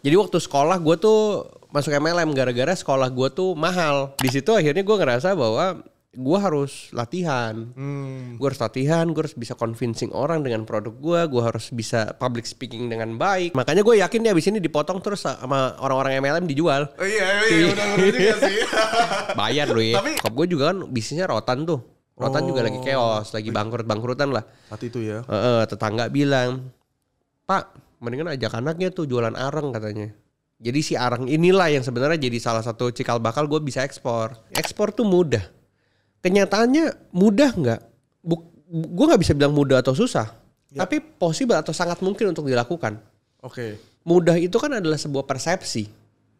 Jadi waktu sekolah gue tuh masuk MLM gara-gara sekolah gue tuh mahal. Di situ akhirnya gue ngerasa bahwa gue harus latihan, hmm. gue harus latihan, gue harus bisa convincing orang dengan produk gue, gue harus bisa public speaking dengan baik. Makanya gue yakin dia abis ini dipotong terus sama orang-orang MLM dijual. Oh, iya, oh iya, iya, Bayar lu ya. Tapi, gue juga kan bisnisnya rotan tuh. Rotan oh. juga lagi oh. chaos, lagi bangkrut-bangkrutan lah. Saat itu ya. E -e, tetangga bilang, Pak, mendingan ajak anaknya tuh jualan arang katanya. Jadi si arang inilah yang sebenarnya jadi salah satu cikal bakal gue bisa ekspor. Ekspor tuh mudah. Kenyataannya mudah nggak? Gue nggak bisa bilang mudah atau susah. Ya. Tapi possible atau sangat mungkin untuk dilakukan. Oke. Okay. Mudah itu kan adalah sebuah persepsi.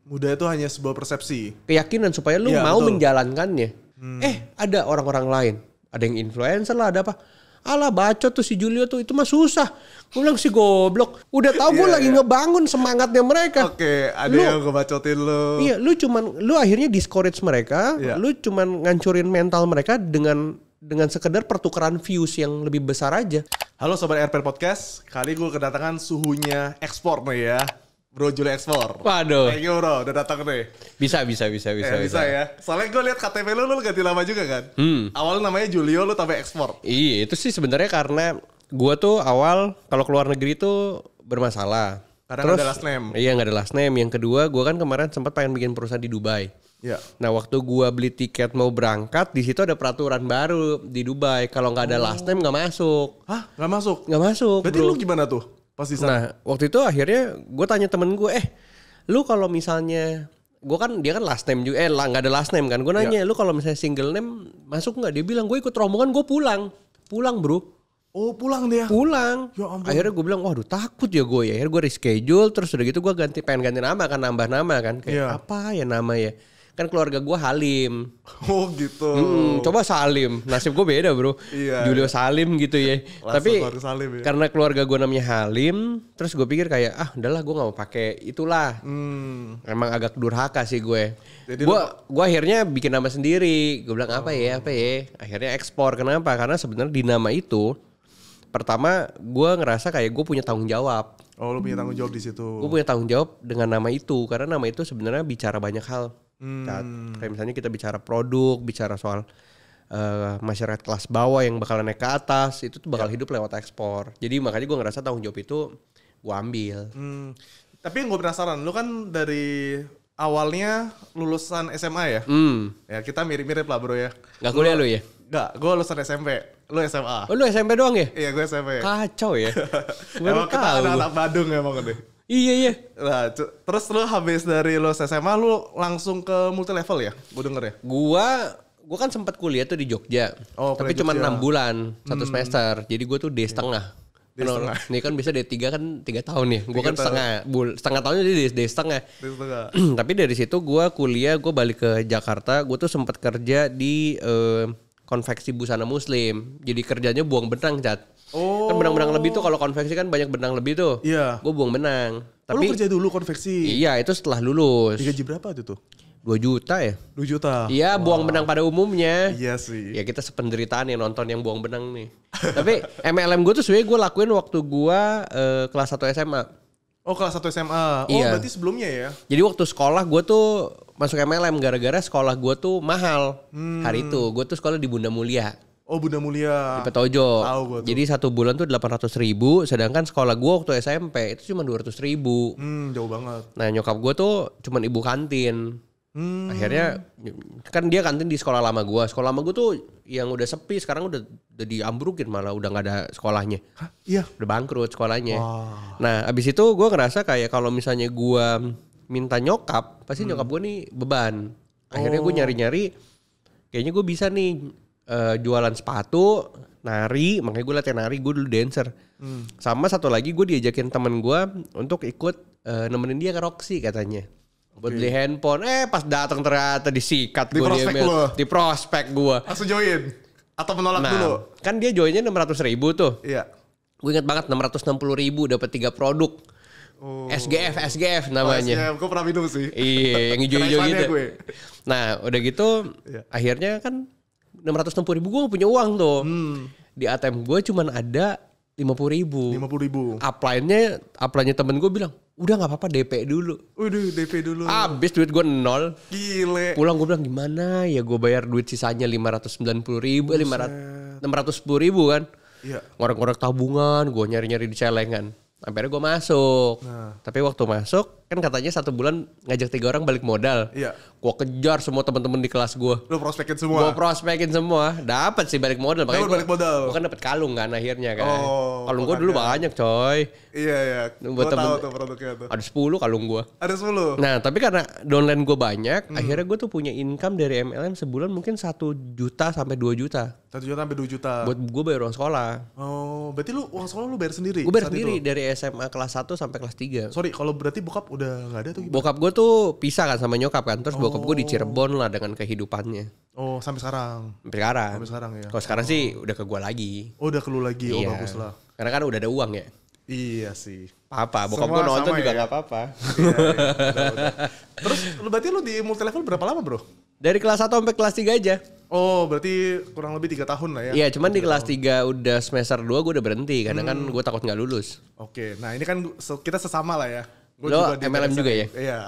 Mudah itu hanya sebuah persepsi. Keyakinan supaya lu ya, mau betul. menjalankannya. Hmm. Eh ada orang-orang lain. Ada yang influencer lah, ada apa Alah baca tuh si Julio tuh itu mah susah. Gue bilang si goblok. Udah tau gue yeah, lagi yeah. ngebangun semangatnya mereka. Oke, okay, ada lu, yang ngebacotin lu. Iya, lu cuman lu akhirnya discourage mereka, yeah. lu cuman ngancurin mental mereka dengan dengan sekedar pertukaran views yang lebih besar aja. Halo sobat RPR Podcast, kali gue kedatangan suhunya ekspor nih ya. Bro Juli Explore. Waduh. Thank you bro, udah datang nih. Bisa, bisa, bisa, eh, bisa. bisa, bisa ya. Soalnya gue liat KTP lu, lu ganti lama juga kan? Hmm. Awal namanya Julio, lu tambah Explore. Iya, itu sih sebenarnya karena gue tuh awal kalau keluar negeri tuh bermasalah. Karena Terus, gak ada last name. Iya, gak ada last name. Yang kedua, gue kan kemarin sempat pengen bikin perusahaan di Dubai. Ya. Nah waktu gua beli tiket mau berangkat di situ ada peraturan baru di Dubai kalau nggak ada oh. last name nggak masuk. Hah? Nggak masuk? Nggak masuk. Berarti bro. lu gimana tuh? pas di sana. Nah, waktu itu akhirnya gue tanya temen gue, eh lu kalau misalnya gue kan dia kan last name juga eh nggak ada last name kan gue ya. nanya yeah. lu kalau misalnya single name masuk nggak dia bilang gue ikut rombongan gue pulang pulang bro Oh pulang dia? Pulang. Ya ampun. Akhirnya gue bilang, waduh takut ya gue ya. Akhirnya gue reschedule, terus udah gitu gue ganti pengen ganti nama kan, nambah nama kan. Kayak yeah. apa ya nama ya kan keluarga gue Halim. Oh gitu. Hmm, coba Salim, nasib gue beda bro. iya. Julio iya. Salim gitu ya. Tapi Salim, ya. karena keluarga gue namanya Halim, terus gue pikir kayak ah udahlah gue nggak mau pakai itulah. Hmm. Emang agak durhaka sih gue. gue gue akhirnya bikin nama sendiri. Gue bilang oh. apa ya apa ya. Akhirnya ekspor kenapa? Karena sebenarnya di nama itu pertama gue ngerasa kayak gue punya tanggung jawab. Oh lu punya tanggung jawab di situ. Gue punya tanggung jawab dengan nama itu karena nama itu sebenarnya bicara banyak hal. Hmm. Saat, kayak misalnya kita bicara produk, bicara soal uh, masyarakat kelas bawah yang bakal naik ke atas, itu tuh bakal ya. hidup lewat ekspor. Jadi makanya gue ngerasa tanggung jawab itu gue ambil. Hmm. Tapi yang gue penasaran, lu kan dari awalnya lulusan SMA ya? Hmm. Ya kita mirip-mirip lah bro ya. Gak kuliah lu, ya? Gak, gue lulusan SMP. Lu SMA. Oh, lu SMP doang ya? Iya, gue SMP. Kacau ya. emang kita anak-anak Badung emang deh. Iya iya. Nah, terus lu habis dari lu SMA lu langsung ke multi level ya? Gue denger ya. Gua gue kan sempat kuliah tuh di Jogja. Oh, tapi cuma enam bulan, satu hmm. semester. Jadi gue tuh D setengah. D setengah. Ini kan bisa D3 kan tiga tahun nih. Ya. Gua kan setengah bul setengah tahunnya jadi D, setengah. D setengah. tapi dari situ gua kuliah, gua balik ke Jakarta, gua tuh sempat kerja di uh, konveksi busana muslim. Jadi kerjanya buang benang, Cat. Kan oh. Kan benang-benang lebih tuh kalau konveksi kan banyak benang lebih tuh. Iya. Gue buang benang. Tapi oh, lu kerja dulu konveksi. Iya, itu setelah lulus. Digaji berapa tuh tuh? 2 juta ya? 2 juta. Iya, wow. buang benang pada umumnya. Iya sih. Ya kita sependeritaan ya nonton yang buang benang nih. Tapi MLM gue tuh sebenarnya gue lakuin waktu gue uh, kelas 1 SMA. Oh kelas 1 SMA. Oh iya. berarti sebelumnya ya? Jadi waktu sekolah gue tuh masuk MLM gara-gara sekolah gue tuh mahal. Hmm. Hari itu gue tuh sekolah di Bunda Mulia. Oh Bunda Mulia. Di Petojo. Tahu gua tuh. Jadi satu bulan tuh delapan ratus ribu, sedangkan sekolah gue waktu SMP itu cuma dua ratus ribu. Hmm, jauh banget. Nah nyokap gue tuh cuma ibu kantin. Hmm. Akhirnya kan dia kantin di sekolah lama gue. Sekolah lama gue tuh yang udah sepi sekarang udah, udah diambrukin malah udah nggak ada sekolahnya. Hah? Iya. Udah bangkrut sekolahnya. Wow. Nah abis itu gue ngerasa kayak kalau misalnya gue minta nyokap, pasti hmm. nyokap gue nih beban. Akhirnya oh. gue nyari-nyari, kayaknya gue bisa nih uh, jualan sepatu, nari, makanya gue latihan nari, gue dulu dancer. Hmm. Sama satu lagi gue diajakin temen gue untuk ikut uh, nemenin dia ke Roxy katanya. Buat beli handphone, eh pas datang ternyata disikat di gue di email, lo. di prospek gue. Langsung join atau menolak nah, dulu? Kan dia joinnya enam ratus ribu tuh. Iya. Gue inget banget enam ratus enam puluh ribu dapat tiga produk. Oh. SGF, SGF namanya. Oh, SGF, gue pernah minum sih. Iya, yang hijau-hijau gitu. Gue. Nah, udah gitu, iya. akhirnya kan enam ratus puluh ribu gue punya uang tuh. Hmm. Di ATM gue cuman ada lima puluh ribu. lima puluh ribu. Upline-nya, upline-nya temen gue bilang, udah nggak apa-apa DP dulu. Udah DP dulu. Abis duit gue nol. Gile. Pulang gue bilang gimana ya gue bayar duit sisanya lima ratus sembilan puluh ribu, eh, lima ratus enam ratus sepuluh ribu kan. Iya. Ngorek-ngorek tabungan, gue nyari-nyari di celengan. Akhirnya gue masuk. Nah. Tapi waktu masuk, kan katanya satu bulan ngajak tiga orang balik modal. Iya. Gua kejar semua teman-teman di kelas gua. Lu prospekin semua. Gua prospekin semua. Dapat sih balik modal Makanya balik modal. Gua kan dapat kalung kan akhirnya kan. Oh, kalung gua dulu banyak, coy. Iya, iya. Gua tahu temen, tuh produknya tuh. Ada 10 kalung gua. Ada 10. Nah, tapi karena downline gua banyak, hmm. akhirnya gua tuh punya income dari MLM sebulan mungkin satu juta sampai dua juta. Satu juta sampai dua juta. Buat gua bayar uang sekolah. Oh, berarti lu uang sekolah lu bayar sendiri? Gua bayar sendiri itu? dari SMA kelas 1 sampai kelas 3. Sorry, kalau berarti bokap udah udah nggak ada tuh Bokap gue tuh pisah kan sama nyokap kan. Terus oh. bokap gue di Cirebon lah dengan kehidupannya. Oh, sampai sekarang. Sampai sekarang. Sampai sekarang ya. Kalau sekarang oh. sih udah ke gue lagi. Oh, udah ke lu lagi. Oh, iya. Oh, bagus lah. Karena kan udah ada uang ya. Iya sih. Apa? Bokap gue nonton juga ya. gak apa-apa. Iya, iya. Terus lu berarti lu di multilevel berapa lama, Bro? Dari kelas 1 sampai kelas 3 aja. Oh, berarti kurang lebih tiga tahun lah ya. Iya, cuman di kelas 3 udah semester 2 gue udah berhenti karena kan hmm. kan gue takut nggak lulus. Oke. Nah, ini kan kita sesama lah ya. Gua Lo juga MLM juga ya? Iya.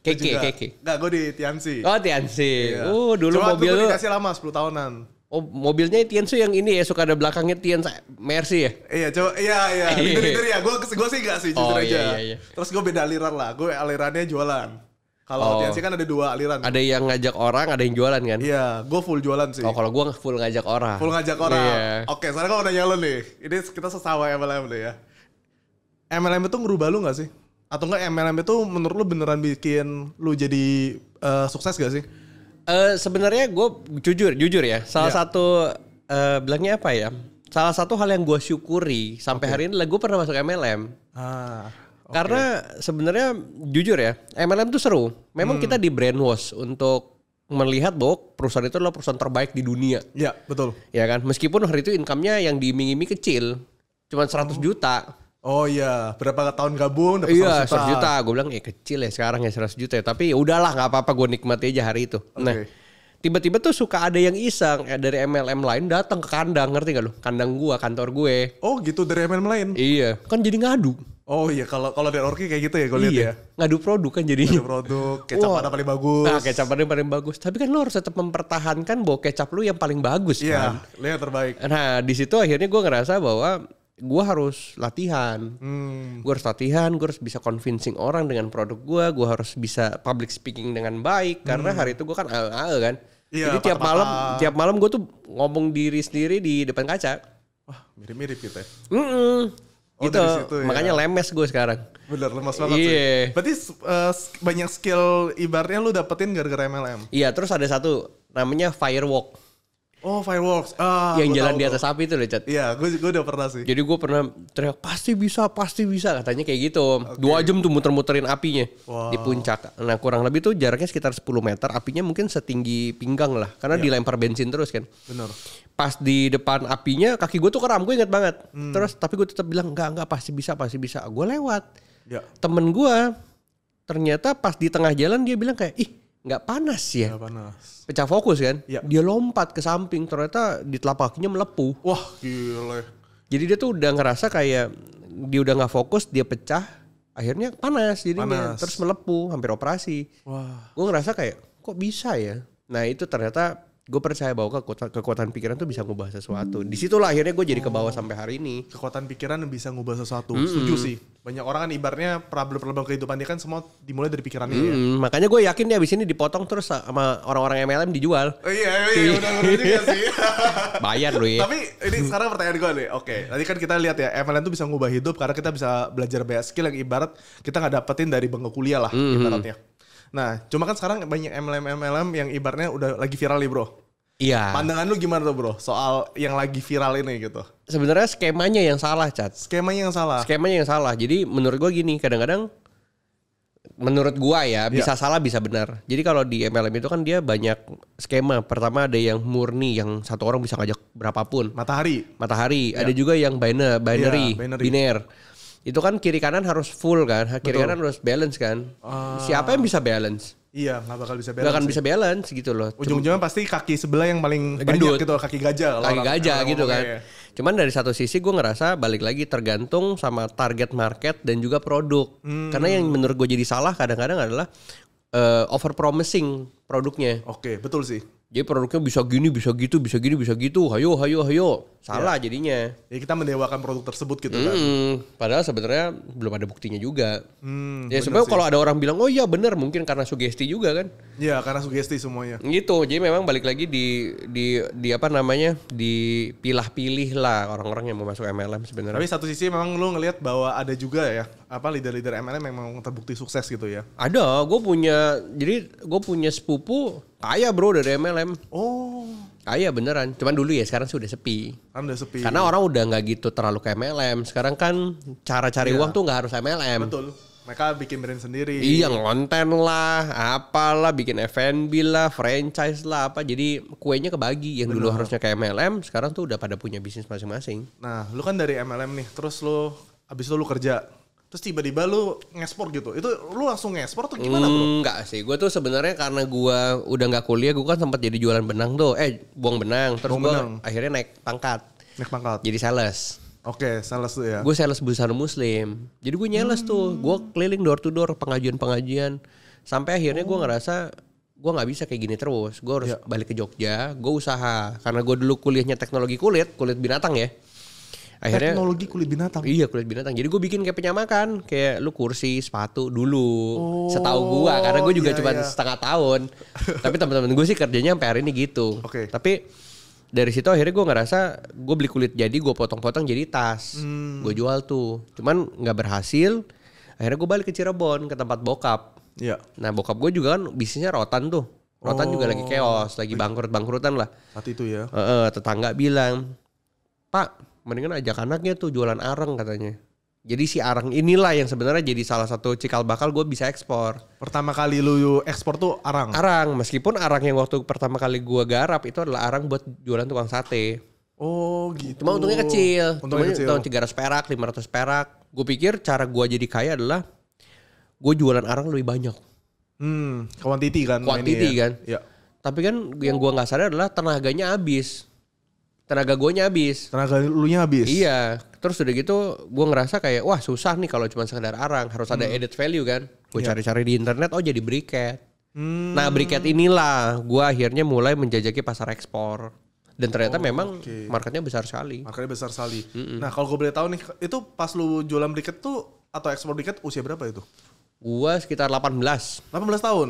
juga. KK. Enggak, gue di Tiansi. Oh, Tiansi. Iya. Uh, dulu Cuma mobil lu. dikasih lama 10 tahunan. Oh, mobilnya Tiansi yang ini ya, suka ada belakangnya Tiansi. Mercy ya? Iya, coba iya iya. Bener iya. bener ya. Gue gue sih gak sih jujur oh, aja. Iya, iya. iya. Terus gue beda aliran lah. Gue alirannya jualan. Kalau oh. Tiansi kan ada dua aliran. Ada yang ngajak orang, ada yang jualan kan? Iya, gue full jualan sih. Oh, kalau gue full ngajak orang. Full ngajak orang. Iya. Oke, sekarang gue nanya lo nih. Ini kita sesawa MLM nih ya. MLM itu ngerubah lu gak sih? atau enggak MLM itu menurut lu beneran bikin lu jadi uh, sukses gak sih? Uh, sebenarnya gue jujur jujur ya salah yeah. satu uh, bilangnya apa ya salah satu hal yang gue syukuri sampai okay. hari ini adalah gue pernah masuk MLM ah, okay. karena sebenarnya jujur ya MLM tuh seru memang hmm. kita di brainwash untuk melihat bahwa perusahaan itu adalah perusahaan terbaik di dunia. Ya, betul. Ya kan? Meskipun hari itu income-nya yang diiming-iming kecil, cuma 100 hmm. juta. Oh iya, berapa tahun gabung dapat iya, seratus juta. juta. Gue bilang ya kecil ya sekarang ya seratus juta ya. Tapi ya udahlah nggak apa-apa gue nikmati aja hari itu. Okay. Nah, tiba-tiba tuh suka ada yang iseng ya dari MLM lain datang ke kandang, ngerti gak lu? Kandang gue, kantor gue. Oh, gitu dari MLM lain. Iya, kan jadi ngadu. Oh iya, kalau kalau dari Orki kayak gitu ya gue lihat iya. ya. Ngadu produk kan jadi. Ngadu produk, kecap wow. mana paling bagus. Nah, kecap mana paling bagus. Tapi kan lo harus tetap mempertahankan bahwa kecap lu yang paling bagus iya, kan. Iya, yang terbaik. Nah, di situ akhirnya gue ngerasa bahwa gue harus latihan hmm. gue harus latihan gue harus bisa convincing orang dengan produk gue gue harus bisa public speaking dengan baik karena hmm. hari itu gue kan al al kan iya, jadi tiap malam tiap malam gue tuh ngomong diri sendiri di depan kaca wah mirip mirip gitu ya mm -mm. Oh, gitu. situ, ya. Makanya lemes gue sekarang. Bener lemes banget yeah. sih. Iya. Berarti uh, banyak skill ibarnya lu dapetin gara-gara MLM. Iya, terus ada satu namanya firewalk. Oh fireworks. Ah, yang jalan tahu, di atas api itu loh Cat. Iya, gue gue udah pernah sih. Jadi gue pernah teriak pasti bisa, pasti bisa katanya kayak gitu. Okay. Dua jam tuh muter-muterin apinya wow. di puncak. Nah kurang lebih tuh jaraknya sekitar 10 meter. Apinya mungkin setinggi pinggang lah, karena yeah. dilempar bensin terus kan. Benar. Pas di depan apinya kaki gue tuh keram, gue inget banget. Hmm. Terus tapi gue tetap bilang enggak enggak pasti bisa, pasti bisa. Gue lewat. Yeah. Temen gue ternyata pas di tengah jalan dia bilang kayak ih nggak panas ya. Gak panas. Pecah fokus kan? Ya. Dia lompat ke samping ternyata di telapak kakinya melepuh. Wah, gila. Jadi dia tuh udah ngerasa kayak dia udah nggak fokus, dia pecah, akhirnya panas jadi panas. terus melepuh, hampir operasi. Wah. Gue ngerasa kayak kok bisa ya? Nah, itu ternyata gue percaya bahwa kekuatan, kekuatan pikiran tuh bisa ngubah sesuatu. Disitulah akhirnya gue jadi oh. ke bawah sampai hari ini. Kekuatan pikiran bisa ngubah sesuatu. -hmm. Setuju sih banyak orang kan ibarnya problem-problem kehidupan dia kan semua dimulai dari pikirannya ya. hmm, ya. Makanya gue yakin dia abis ini dipotong terus sama orang-orang MLM dijual. Oh, iya, iya, iya, udah udah juga sih. Bayar lu ya. Tapi ini sekarang pertanyaan gue nih. Oke, okay, tadi kan kita lihat ya MLM tuh bisa ngubah hidup karena kita bisa belajar banyak skill yang ibarat kita nggak dapetin dari bangku kuliah lah mm-hmm. ibaratnya. Nah, cuma kan sekarang banyak MLM-MLM yang ibaratnya udah lagi viral nih bro. Iya. Pandangan lu gimana tuh bro soal yang lagi viral ini gitu? sebenarnya skemanya yang salah, Cat. Skemanya yang salah. Skemanya yang salah. Jadi menurut gua gini, kadang-kadang menurut gua ya iya. bisa salah bisa benar. Jadi kalau di MLM itu kan dia banyak skema. Pertama ada yang murni yang satu orang bisa ngajak berapapun. Matahari. Matahari. Yeah. Ada juga yang biner, iya, binary, yeah, binary, biner. Itu kan kiri kanan harus full kan, kiri Betul. kanan harus balance kan. Uh. Siapa yang bisa balance? Iya, nggak bakal bisa balance. Gak akan bisa balance gitu loh. Ujung-ujungnya pasti kaki sebelah yang paling gendut. gitu, kaki gajah. Kaki gajah gitu kan. Kayak. Cuman dari satu sisi gue ngerasa balik lagi tergantung sama target market dan juga produk. Hmm. Karena yang menurut gue jadi salah kadang-kadang adalah uh, eh, over promising produknya. Oke, okay, betul sih jadi produknya bisa gini, bisa gitu, bisa gini, bisa gitu. Hayo, hayo, hayo. Salah ya. jadinya. Jadi kita mendewakan produk tersebut gitu kan. padahal sebenarnya belum ada buktinya juga. Hmm, ya sebenarnya kalau ada orang bilang, oh iya bener mungkin karena sugesti juga kan. Iya, karena sugesti semuanya. Gitu. Jadi memang balik lagi di di di apa namanya di pilah pilih lah orang-orang yang mau masuk MLM sebenarnya. Tapi satu sisi memang lu ngelihat bahwa ada juga ya apa leader-leader MLM memang terbukti sukses gitu ya. Ada. Gue punya jadi gue punya sepupu Kaya bro dari MLM. Oh. Kaya beneran. Cuman dulu ya sekarang sudah sepi. Kan udah sepi. Karena orang udah nggak gitu terlalu ke MLM. Sekarang kan cara cari iya. uang tuh nggak harus MLM. Betul. Mereka bikin brand sendiri. Iya, konten lah, apalah, bikin F&B lah, franchise lah, apa. Jadi kuenya kebagi. Yang Bener. dulu harusnya ke MLM, sekarang tuh udah pada punya bisnis masing-masing. Nah, lu kan dari MLM nih. Terus lu, habis itu lu kerja terus tiba-tiba lu ngespor gitu itu lu langsung ngespor tuh gimana bro? Mm, sih gue tuh sebenarnya karena gue udah nggak kuliah gue kan sempat jadi jualan benang tuh eh buang benang terus gue akhirnya naik pangkat naik pangkat jadi sales Oke, sales tuh ya. Gue sales busana muslim. Jadi gue nyeles hmm. tuh. Gue keliling door to door pengajian-pengajian. Sampai akhirnya oh. gue ngerasa gue nggak bisa kayak gini terus. Gue harus ya. balik ke Jogja. Gue usaha karena gue dulu kuliahnya teknologi kulit, kulit binatang ya akhirnya teknologi kulit binatang iya kulit binatang jadi gue bikin kayak penyamakan kayak lu kursi sepatu dulu oh, setahu gue karena gue juga iya, cuma iya. setengah tahun tapi teman-teman gue sih kerjanya sampai hari ini gitu okay. tapi dari situ akhirnya gue ngerasa gue beli kulit jadi gue potong-potong jadi tas hmm. gue jual tuh cuman nggak berhasil akhirnya gue balik ke Cirebon ke tempat bokap Iya. nah bokap gue juga kan bisnisnya rotan tuh rotan oh. juga lagi keos oh. lagi bangkrut bangkrutan lah saat itu ya e -e, tetangga bilang pak mendingan ajak anaknya tuh jualan arang katanya. Jadi si arang inilah yang sebenarnya jadi salah satu cikal bakal gue bisa ekspor. Pertama kali lu ekspor tuh arang. Arang, meskipun arang yang waktu pertama kali gue garap itu adalah arang buat jualan tukang sate. Oh gitu. Cuma untungnya kecil. Untungnya untungnya kecil. Tahun 300 perak, 500 perak. Gue pikir cara gue jadi kaya adalah gue jualan arang lebih banyak. Hmm, quantity kan. Quantity ya. kan. Ya. Tapi kan yang gue nggak sadar adalah tenaganya habis tenaga gue nya habis. Tenaga lu nya habis. Iya. Terus udah gitu gue ngerasa kayak wah susah nih kalau cuma sekedar arang harus ada hmm. added value kan. Gue yeah. cari-cari di internet oh jadi briket. Hmm. Nah briket inilah gue akhirnya mulai menjajaki pasar ekspor. Dan ternyata oh, memang okay. marketnya besar sekali. Marketnya besar sekali. Mm -mm. Nah kalau gue boleh tahu nih itu pas lu jualan briket tuh atau ekspor briket usia berapa itu? Gue sekitar 18. 18 tahun?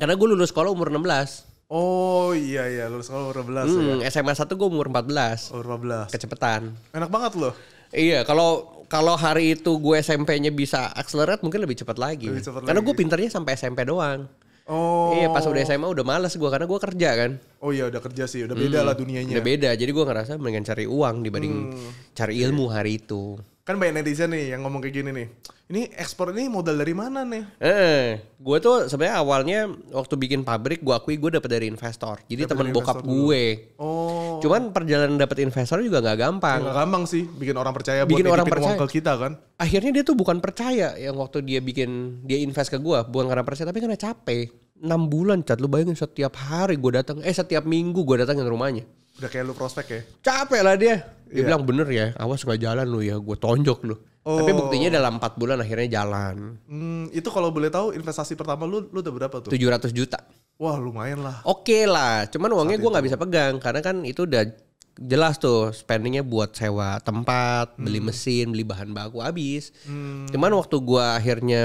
Karena gue lulus sekolah umur 16. Oh iya iya lulus sekolah umur 14 hmm, ya. SMA 1 gue umur 14. Umur 14. Kecepetan. Enak banget loh. Iya, kalau kalau hari itu gue SMP-nya bisa accelerate mungkin lebih cepat lagi. Lebih cepet Karena gue pinternya sampai SMP doang. Oh. Iya pas udah SMA udah males gue karena gue kerja kan. Oh iya udah kerja sih udah hmm, beda hmm, lah dunianya. Udah beda jadi gue ngerasa mendingan cari uang dibanding hmm. cari iya, ilmu iya. hari itu kan banyak netizen nih yang ngomong kayak gini nih. Ini ekspor ini modal dari mana nih? Eh, gue tuh sebenarnya awalnya waktu bikin pabrik gue akui gue dapet dari investor. Jadi temen bokap dulu. gue. Oh. Cuman perjalanan dapet investor juga nggak gampang. Nggak gampang sih, bikin orang percaya. Bikin buat orang percaya ke kita kan. Akhirnya dia tuh bukan percaya yang waktu dia bikin dia invest ke gue, bukan karena percaya tapi karena capek. 6 bulan cat lu bayangin setiap hari gue datang, eh setiap minggu gue ke rumahnya. Udah kayak lu prospek ya? Capek lah dia. Dia yeah. bilang bener ya, awas gak jalan lu ya, gue tonjok lu. Oh. Tapi buktinya dalam 4 bulan akhirnya jalan. Hmm, itu kalau boleh tahu investasi pertama lu lu udah berapa tuh? 700 juta. Wah, lumayan lah. Oke okay lah, cuman uangnya gue nggak bisa pegang karena kan itu udah jelas tuh spendingnya buat sewa tempat, hmm. beli mesin, beli bahan baku habis. Hmm. Cuman waktu gue akhirnya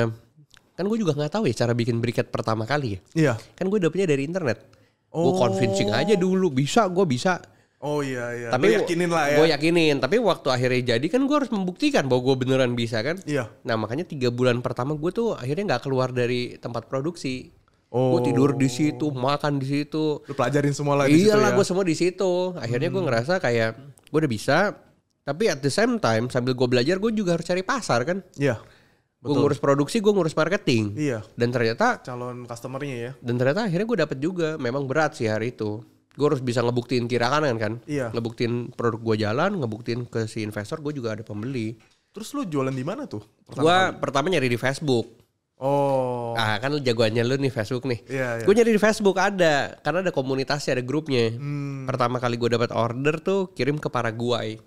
kan gue juga nggak tahu ya cara bikin briket pertama kali ya. Iya. Kan gue dapetnya dari internet. Oh. Gue convincing aja dulu bisa, gue bisa. Oh iya iya. Tapi Lu yakinin lah ya. Gue yakinin, tapi waktu akhirnya jadi kan gue harus membuktikan bahwa gue beneran bisa kan. Iya. Nah makanya tiga bulan pertama gue tuh akhirnya nggak keluar dari tempat produksi. Oh. Gue tidur di situ, makan di situ. Lu pelajarin semua lagi. Iya lah, ya. gue semua di situ. Akhirnya hmm. gue ngerasa kayak gue udah bisa. Tapi at the same time sambil gue belajar gue juga harus cari pasar kan. Iya. Yeah Gue ngurus produksi, gue ngurus marketing. Iya. Dan ternyata calon customernya ya. Dan ternyata akhirnya gue dapet juga. Memang berat sih hari itu. Gue harus bisa ngebuktiin kira kanan kan. Iya. Ngebuktiin produk gue jalan, ngebuktiin ke si investor gue juga ada pembeli. Terus lu jualan di mana tuh? Pertama gue pertama nyari di Facebook. Oh. Ah kan jagoannya lu nih Facebook nih. Iya. iya. Gue nyari di Facebook ada, karena ada komunitasnya, ada grupnya. Hmm. Pertama kali gue dapat order tuh kirim ke Paraguay.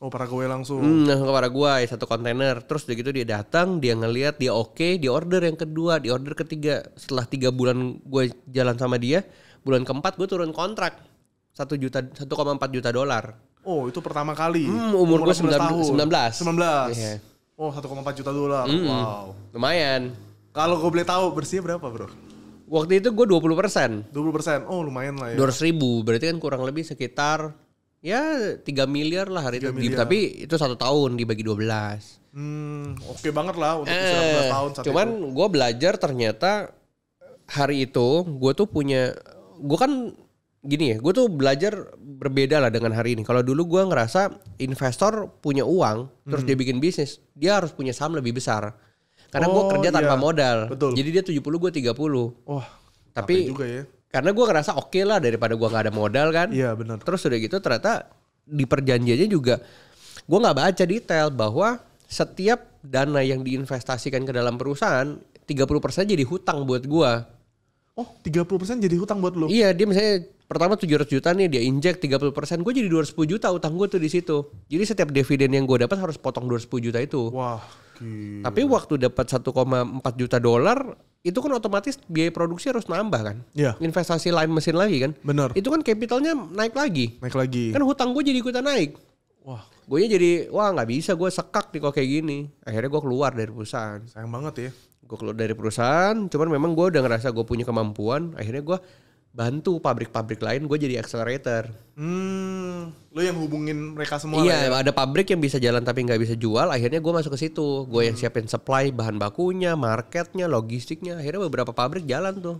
Oh para gue langsung. Hmm, langsung ke para ya, satu kontainer. Terus udah gitu dia datang, dia ngelihat, dia oke, okay, dia order yang kedua, dia order ketiga. Setelah tiga bulan gue jalan sama dia, bulan keempat gue turun kontrak satu juta, satu koma empat juta dolar. Oh itu pertama kali. Hmm, umur, umur gue belas. Sembilan belas. Iya. Oh satu Oh empat juta dolar. hmm, wow. Lumayan. Kalau gue boleh tahu bersihnya berapa bro? Waktu itu gue 20 persen. 20 persen, oh lumayan lah ya. 200 ribu, berarti kan kurang lebih sekitar Ya 3 miliar lah hari itu. Miliar. Tapi itu satu tahun dibagi 12. Hmm, oke okay banget lah untuk eh, 19 tahun. Cuman gue belajar ternyata hari itu gue tuh punya, gue kan gini ya, gue tuh belajar berbeda lah dengan hari ini. Kalau dulu gue ngerasa investor punya uang, terus hmm. dia bikin bisnis, dia harus punya saham lebih besar. Karena oh, gue kerja tanpa iya. modal. Betul. Jadi dia 70, gue 30. oh, tapi juga ya karena gue ngerasa oke okay lah daripada gue nggak ada modal kan iya benar terus udah gitu ternyata di perjanjiannya juga gue nggak baca detail bahwa setiap dana yang diinvestasikan ke dalam perusahaan 30% jadi hutang buat gue Oh, 30% jadi hutang buat lo? Iya, dia misalnya pertama 700 juta nih dia injek 30%, gue jadi 210 juta utang gue tuh di situ. Jadi setiap dividen yang gue dapat harus potong 210 juta itu. Wah. Gila. Tapi waktu dapat 1,4 juta dolar itu kan otomatis biaya produksi harus nambah kan. Iya. Investasi lain mesin lagi kan. Benar. Itu kan capitalnya naik lagi. Naik lagi. Kan hutang gue jadi ikutan naik. Wah. Gue jadi wah nggak bisa gue sekak nih kok kayak gini. Akhirnya gue keluar dari perusahaan. Sayang banget ya. Gue keluar dari perusahaan, cuman memang gue udah ngerasa gue punya kemampuan. Akhirnya gue bantu pabrik-pabrik lain gue jadi accelerator. Hmm, lo yang hubungin mereka semua. Iya, ya? ada pabrik yang bisa jalan tapi nggak bisa jual. Akhirnya gue masuk ke situ. Gue hmm. yang siapin supply bahan bakunya, marketnya, logistiknya. Akhirnya beberapa pabrik jalan tuh.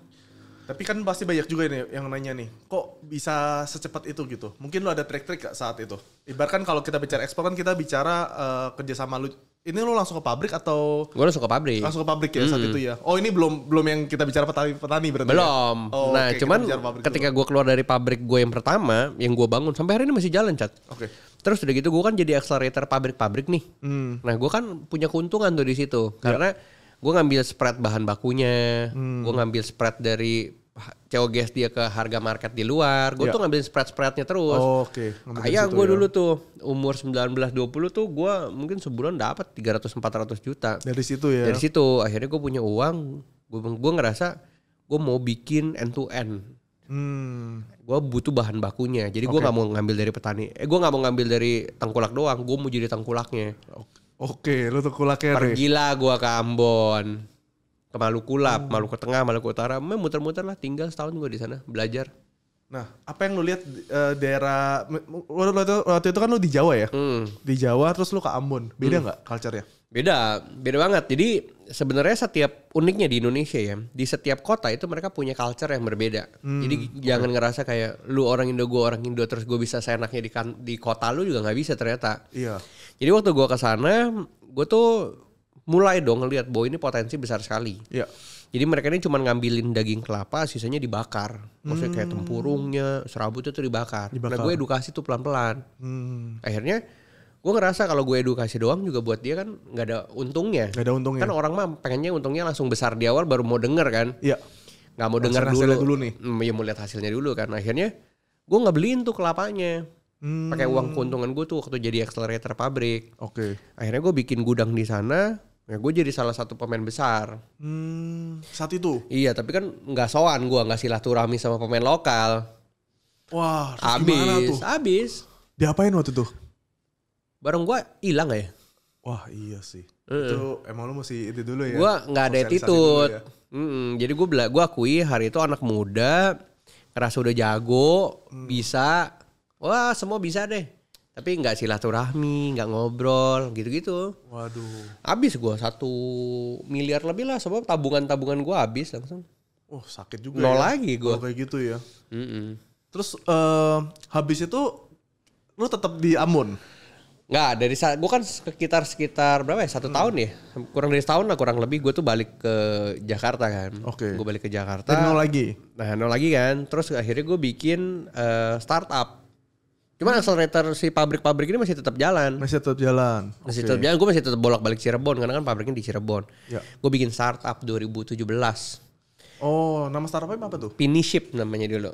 Tapi kan pasti banyak juga nih yang nanya nih, kok bisa secepat itu gitu? Mungkin lo ada trik-trik gak saat itu? Ibaratkan kalau kita bicara ekspor kan kita bicara uh, kerjasama lu ini lo langsung ke pabrik atau gue langsung ke pabrik langsung ke pabrik ya mm. saat hmm. itu ya oh ini belum belum yang kita bicara petani petani berarti ya? belum ya? oh, nah okay, cuman ketika gue keluar dari pabrik gue yang pertama yang gue bangun sampai hari ini masih jalan cat oke okay. terus udah gitu gue kan jadi accelerator pabrik-pabrik nih mm. nah gue kan punya keuntungan tuh di situ yeah. karena gue ngambil spread bahan bakunya hmm. gue ngambil spread dari COGS dia ke harga market di luar. Gue yeah. tuh ngambilin spread-spreadnya terus. Oh, Oke. Okay. Kayak gue ya. dulu tuh umur 19-20 tuh gue mungkin sebulan dapat 300-400 juta. Dari situ ya? Dari situ. Akhirnya gue punya uang. Gue gue ngerasa gue mau bikin end to end. Hmm. Gue butuh bahan bakunya. Jadi okay. gue nggak mau ngambil dari petani. Eh gue gak mau ngambil dari tengkulak doang. Gue mau jadi tengkulaknya. Oke, okay, lu tengkulaknya. Pergilah gue ke Ambon. Hmm. ke Maluku lah, hmm. Maluku Tengah, Maluku Utara, memang muter-muter lah, tinggal setahun gue di sana belajar. Nah, apa yang lu lihat uh, daerah waktu, waktu itu kan lu di Jawa ya? Hmm. Di Jawa terus lu ke Ambon, beda hmm. nggak hmm. culture-nya? Beda, beda banget. Jadi sebenarnya setiap uniknya di Indonesia ya, di setiap kota itu mereka punya culture yang berbeda. Hmm. Jadi hmm. jangan ngerasa kayak lu orang Indo, gue orang Indo, terus gue bisa seenaknya di kan, di kota lu juga nggak bisa ternyata. Iya. Jadi waktu gue ke sana, gue tuh mulai dong ngelihat bahwa ini potensi besar sekali. Ya. Jadi mereka ini cuma ngambilin daging kelapa, sisanya dibakar. Maksudnya hmm. kayak tempurungnya, serabutnya tuh dibakar. Nah, dibakar. Nah gue edukasi tuh pelan-pelan. Hmm. Akhirnya gue ngerasa kalau gue edukasi doang juga buat dia kan nggak ada untungnya. Gak ada untungnya. Kan orang mah pengennya untungnya langsung besar di awal baru mau denger kan. Iya. Gak mau Langsung denger dulu. dulu nih. Hmm, ya mau lihat hasilnya dulu kan. Akhirnya gue nggak beliin tuh kelapanya. Hmm. Pakai uang keuntungan gue tuh waktu jadi accelerator pabrik. Oke. Okay. Akhirnya gue bikin gudang di sana, Nah, ya, gue jadi salah satu pemain besar. Hmm, saat itu. Iya, tapi kan nggak soan gue, nggak silaturahmi sama pemain lokal. Wah, habis, abis, tuh? abis. Diapain waktu itu? Barang gue hilang ya. Wah, iya sih. Mm. Itu emang lu masih itu dulu ya. Gua nggak ada attitude. Ya? Mm jadi gue bela gue akui hari itu anak muda, ngerasa udah jago, mm. bisa. Wah, semua bisa deh tapi nggak silaturahmi nggak ngobrol gitu-gitu waduh habis gue satu miliar lebih lah sebab tabungan-tabungan gue habis langsung oh sakit juga nol ya. lagi gue kayak gitu ya mm -mm. terus uh, habis itu lu tetap di Amun Nggak, dari saat gue kan sekitar sekitar berapa ya satu hmm. tahun ya kurang dari setahun lah kurang lebih gue tuh balik ke Jakarta kan. Oke. Okay. Gue balik ke Jakarta. nol lagi. Nah nol lagi kan. Terus akhirnya gue bikin uh, startup. Cuman accelerator si pabrik-pabrik ini masih tetap jalan. Masih tetap jalan. Masih okay. tetap jalan. Gue masih tetap bolak-balik Cirebon karena kan pabriknya di Cirebon. Yeah. Gue bikin startup 2017. Oh, nama startupnya apa tuh? Piniship namanya dulu.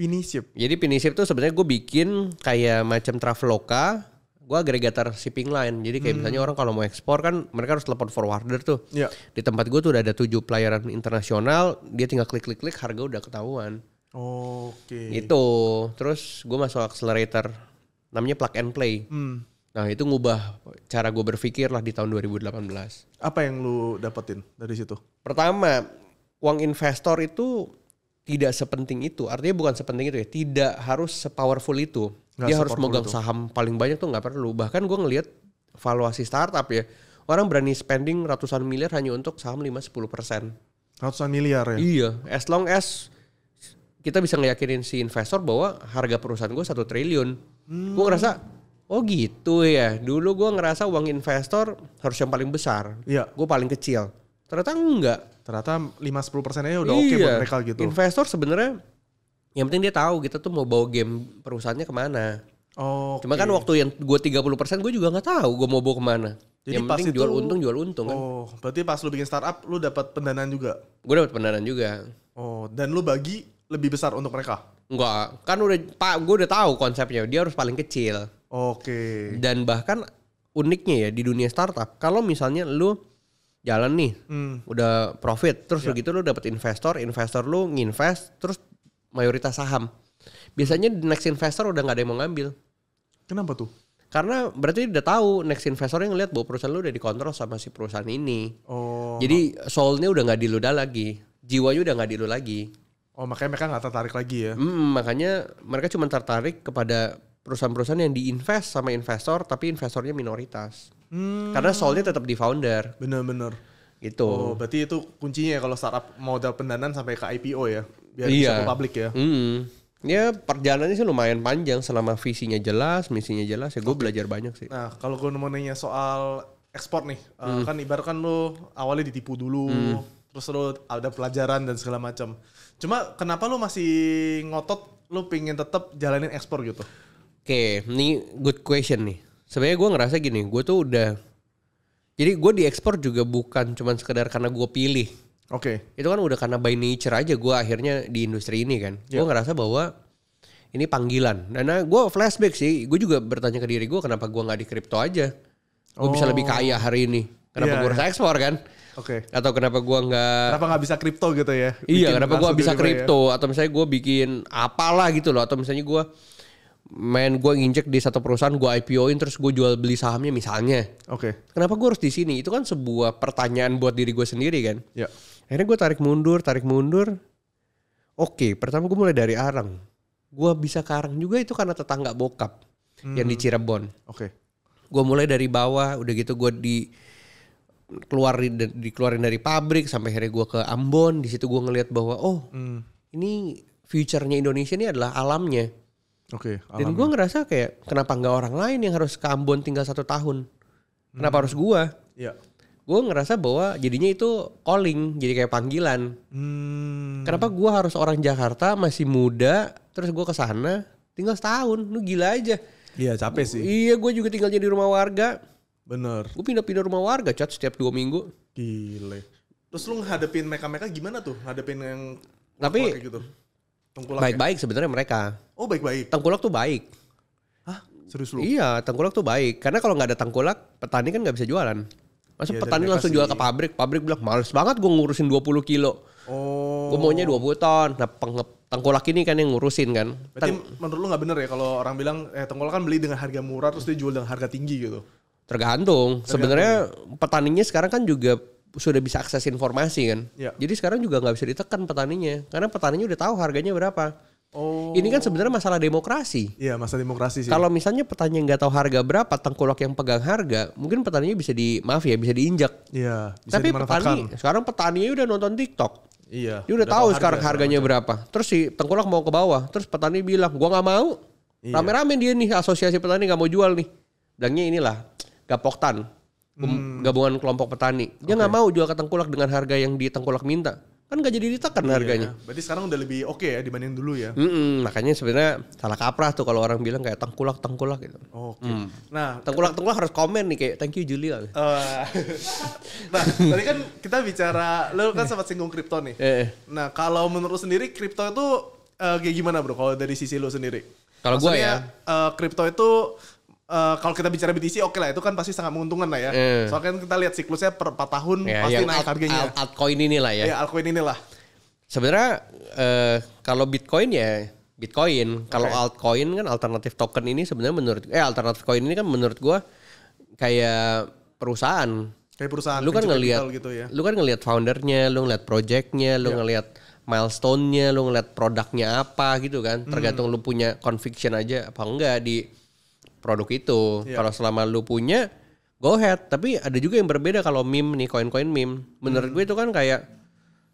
Piniship. Jadi Piniship tuh sebenarnya gue bikin kayak macam Traveloka, gue agregator shipping line. Jadi kayak hmm. misalnya orang kalau mau ekspor kan mereka harus telepon forwarder tuh. Yeah. Di tempat gue tuh udah ada tujuh pelayaran internasional, dia tinggal klik-klik-klik harga udah ketahuan. Oke. Okay. Itu. Terus gue masuk accelerator. Namanya plug and play. Hmm. Nah itu ngubah cara gue berpikir lah di tahun 2018. Apa yang lu dapetin dari situ? Pertama, uang investor itu tidak sepenting itu. Artinya bukan sepenting itu ya. Tidak harus sepowerful itu. Gak Dia harus megang saham paling banyak tuh nggak perlu. Bahkan gue ngelihat valuasi startup ya. Orang berani spending ratusan miliar hanya untuk saham 5-10 persen. Ratusan miliar ya? Iya. As long as kita bisa ngeyakinin si investor bahwa harga perusahaan gue satu triliun. Hmm. Gue ngerasa oh gitu ya. Dulu gue ngerasa uang investor harus yang paling besar. Iya. Gue paling kecil. Ternyata enggak. Ternyata 5-10 persen aja udah iya. oke okay buat mereka gitu. Investor sebenarnya yang penting dia tahu kita tuh mau bawa game perusahaannya kemana. Oh, Cuma kan waktu yang gue 30% gue juga gak tahu gue mau bawa kemana. Jadi yang pas penting itu, jual untung jual untung kan. Oh, berarti pas lu bikin startup lu dapat pendanaan juga? Gue dapat pendanaan juga. Oh, dan lu bagi lebih besar untuk mereka? Enggak, kan udah tak gue udah tahu konsepnya dia harus paling kecil. Oke. Okay. Dan bahkan uniknya ya di dunia startup, kalau misalnya lu jalan nih, hmm. udah profit, terus yeah. begitu lu dapet investor, investor lu nginvest, terus mayoritas saham. Biasanya next investor udah nggak ada yang mau ngambil. Kenapa tuh? Karena berarti udah tahu next investor yang ngeliat bahwa perusahaan lu udah dikontrol sama si perusahaan ini. Oh. Jadi soulnya udah nggak di lu lagi, jiwanya udah nggak di lu lagi. Oh makanya mereka nggak tertarik lagi ya? Hmm, makanya mereka cuma tertarik kepada perusahaan-perusahaan yang diinvest sama investor tapi investornya minoritas. Hmm. Karena soalnya tetap di founder. Bener-bener. Gitu. Oh berarti itu kuncinya ya kalau startup modal pendanaan sampai ke IPO ya? Biar iya. bisa ke publik ya? Hmm. Ya perjalanannya sih lumayan panjang selama visinya jelas, misinya jelas ya gue belajar banyak sih. Nah kalau gue mau nanya soal ekspor nih, hmm. kan ibarat kan lo awalnya ditipu dulu, hmm terus lu ada pelajaran dan segala macam cuma kenapa lu masih ngotot lu pingin tetap jalanin ekspor gitu oke okay, ini good question nih sebenarnya gue ngerasa gini gue tuh udah jadi gue di ekspor juga bukan cuman sekedar karena gue pilih oke okay. itu kan udah karena by nature aja gue akhirnya di industri ini kan yeah. gue iya. ngerasa bahwa ini panggilan. Dan nah, gue flashback sih, gue juga bertanya ke diri gue kenapa gue nggak di kripto aja. Gue oh. bisa lebih kaya hari ini. Kenapa yeah. gue iya. harus ekspor kan? Oke. Okay. Atau kenapa gua nggak Kenapa nggak bisa kripto gitu ya? Iya, kenapa gua bisa ya? kripto ya? atau misalnya gua bikin apalah gitu loh atau misalnya gua main gue nginjek di satu perusahaan gue IPO-in terus gue jual beli sahamnya misalnya. Oke. Okay. Kenapa gue harus di sini? Itu kan sebuah pertanyaan buat diri gue sendiri kan. Ya. Akhirnya gue tarik mundur, tarik mundur. Oke, okay, pertama gue mulai dari Arang. Gue bisa ke Arang juga itu karena tetangga bokap hmm. yang di Cirebon. Oke. Okay. Gue mulai dari bawah, udah gitu gue di keluar di, dikeluarin dari pabrik sampai akhirnya gue ke Ambon di situ gue ngelihat bahwa oh hmm. ini future-nya Indonesia ini adalah alamnya Oke. Okay, Dan gue ngerasa kayak kenapa nggak orang lain yang harus ke Ambon tinggal satu tahun? Kenapa hmm. harus gue? gua Yeah. Gue ngerasa bahwa jadinya itu calling, jadi kayak panggilan. Hmm. Kenapa gue harus orang Jakarta masih muda, terus gue kesana tinggal setahun? Lu gila aja. Iya capek sih. Iya gue juga tinggalnya di rumah warga. Bener. Gue pindah-pindah rumah warga cat setiap dua minggu. Gile. Terus lu ngadepin mereka-mereka gimana tuh? Ngadepin yang tapi gitu. Tengkulak ya? baik-baik ya? sebenarnya mereka. Oh baik-baik. Tengkulak tuh baik. Hah? Serius lu? Iya, tengkulak tuh baik. Karena kalau nggak ada tengkulak, petani kan nggak bisa jualan. Masa ya, petani langsung jual ke pabrik, pabrik bilang males banget gue ngurusin 20 kilo. Oh. Gue maunya 20 ton. Nah, pengep tengkulak ini kan yang ngurusin kan. Berarti Teng menurut lu nggak bener ya kalau orang bilang eh tengkulak kan beli dengan harga murah terus dia jual dengan harga tinggi gitu. Tergantung. Sebenarnya petaninya sekarang kan juga sudah bisa akses informasi kan. Ya. Jadi sekarang juga nggak bisa ditekan petaninya karena petaninya udah tahu harganya berapa. Oh. Ini kan sebenarnya masalah demokrasi. Iya, masalah demokrasi sih. Kalau misalnya petani nggak tahu harga berapa, tengkulak yang pegang harga, mungkin petaninya bisa di maaf ya, bisa diinjak. Iya. Tapi petani sekarang petaninya udah nonton TikTok. Iya. Dia udah, udah tahu, harga, sekarang harganya berapa. Terus si tengkulak mau ke bawah, terus petani bilang, "Gua nggak mau." Iya. Rame-rame dia nih asosiasi petani nggak mau jual nih. Bilangnya inilah Gapoktan, hmm. gabungan kelompok petani. Dia nggak okay. mau jual ke tengkulak dengan harga yang di tengkulak minta. Kan nggak jadi ditekan iya, harganya. Berarti sekarang udah lebih oke okay ya dibanding dulu ya. Mm-mm, makanya sebenarnya salah kaprah tuh kalau orang bilang kayak tengkulak tengkulak gitu. Oke. Okay. Mm. Nah, tengkulak tengkulak harus komen nih kayak thank you Julia. Uh, nah, tadi kan kita bicara lo kan eh. sempat singgung kripto nih. Eh. eh. Nah, kalau menurut sendiri kripto itu uh, kayak gimana bro kalau dari sisi lo sendiri? Kalau gue ya, kripto uh, itu Uh, kalau kita bicara BTC oke okay lah itu kan pasti sangat menguntungkan lah ya. Mm. Soalnya kan kita lihat siklusnya per 4 tahun ya, pasti ya. naik harganya. Alt, altcoin inilah ya. Ya altcoin inilah. Sebenarnya uh, kalau Bitcoin ya Bitcoin, kalau okay. altcoin kan alternatif token ini sebenarnya menurut eh alternatif coin ini kan menurut gua kayak perusahaan. Kayak perusahaan. Lu kan ngelihat gitu ya. Lu kan ngelihat foundernya, lu ngelihat projectnya, lu yeah. ngelihat milestone-nya, lu ngelihat produknya apa gitu kan. Hmm. Tergantung mm. lu punya conviction aja apa enggak di produk itu. Yeah. Kalau selama lu punya, go ahead. Tapi ada juga yang berbeda kalau meme nih, koin-koin meme. Menurut hmm. gue itu kan kayak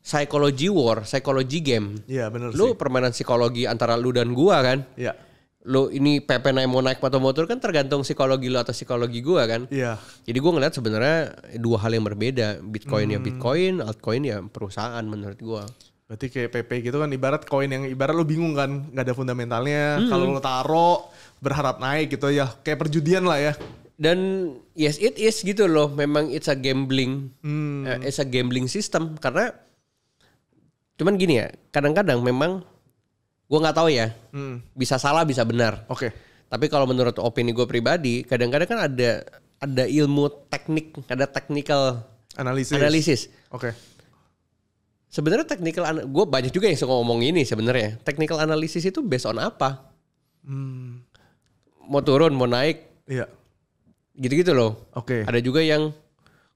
psychology war, psychology game. Iya, yeah, benar sih. Lu permainan psikologi antara lu dan gua kan? Iya. Yeah. Lu ini PP naik mau naik motor motor kan tergantung psikologi lu atau psikologi gua kan? Iya. Yeah. Jadi gua ngeliat sebenarnya dua hal yang berbeda. Bitcoin ya hmm. ya Bitcoin, altcoin ya perusahaan menurut gua. Berarti kayak PP gitu kan ibarat koin yang ibarat lo bingung kan nggak ada fundamentalnya. Hmm. Kalau lo taro berharap naik gitu ya kayak perjudian lah ya. Dan yes it is gitu loh. Memang it's a gambling, hmm. uh, it's a gambling system karena cuman gini ya. Kadang-kadang memang gue nggak tahu ya. Hmm. Bisa salah bisa benar. Oke. Okay. Tapi kalau menurut opini gue pribadi, kadang-kadang kan ada ada ilmu teknik, ada technical analisis. Analisis. Oke. Okay Sebenarnya technical gue banyak juga yang suka ngomong ini sebenarnya. Technical analysis itu based on apa? Hmm. Mau turun, mau naik. Iya. Gitu-gitu loh. Oke. Okay. Ada juga yang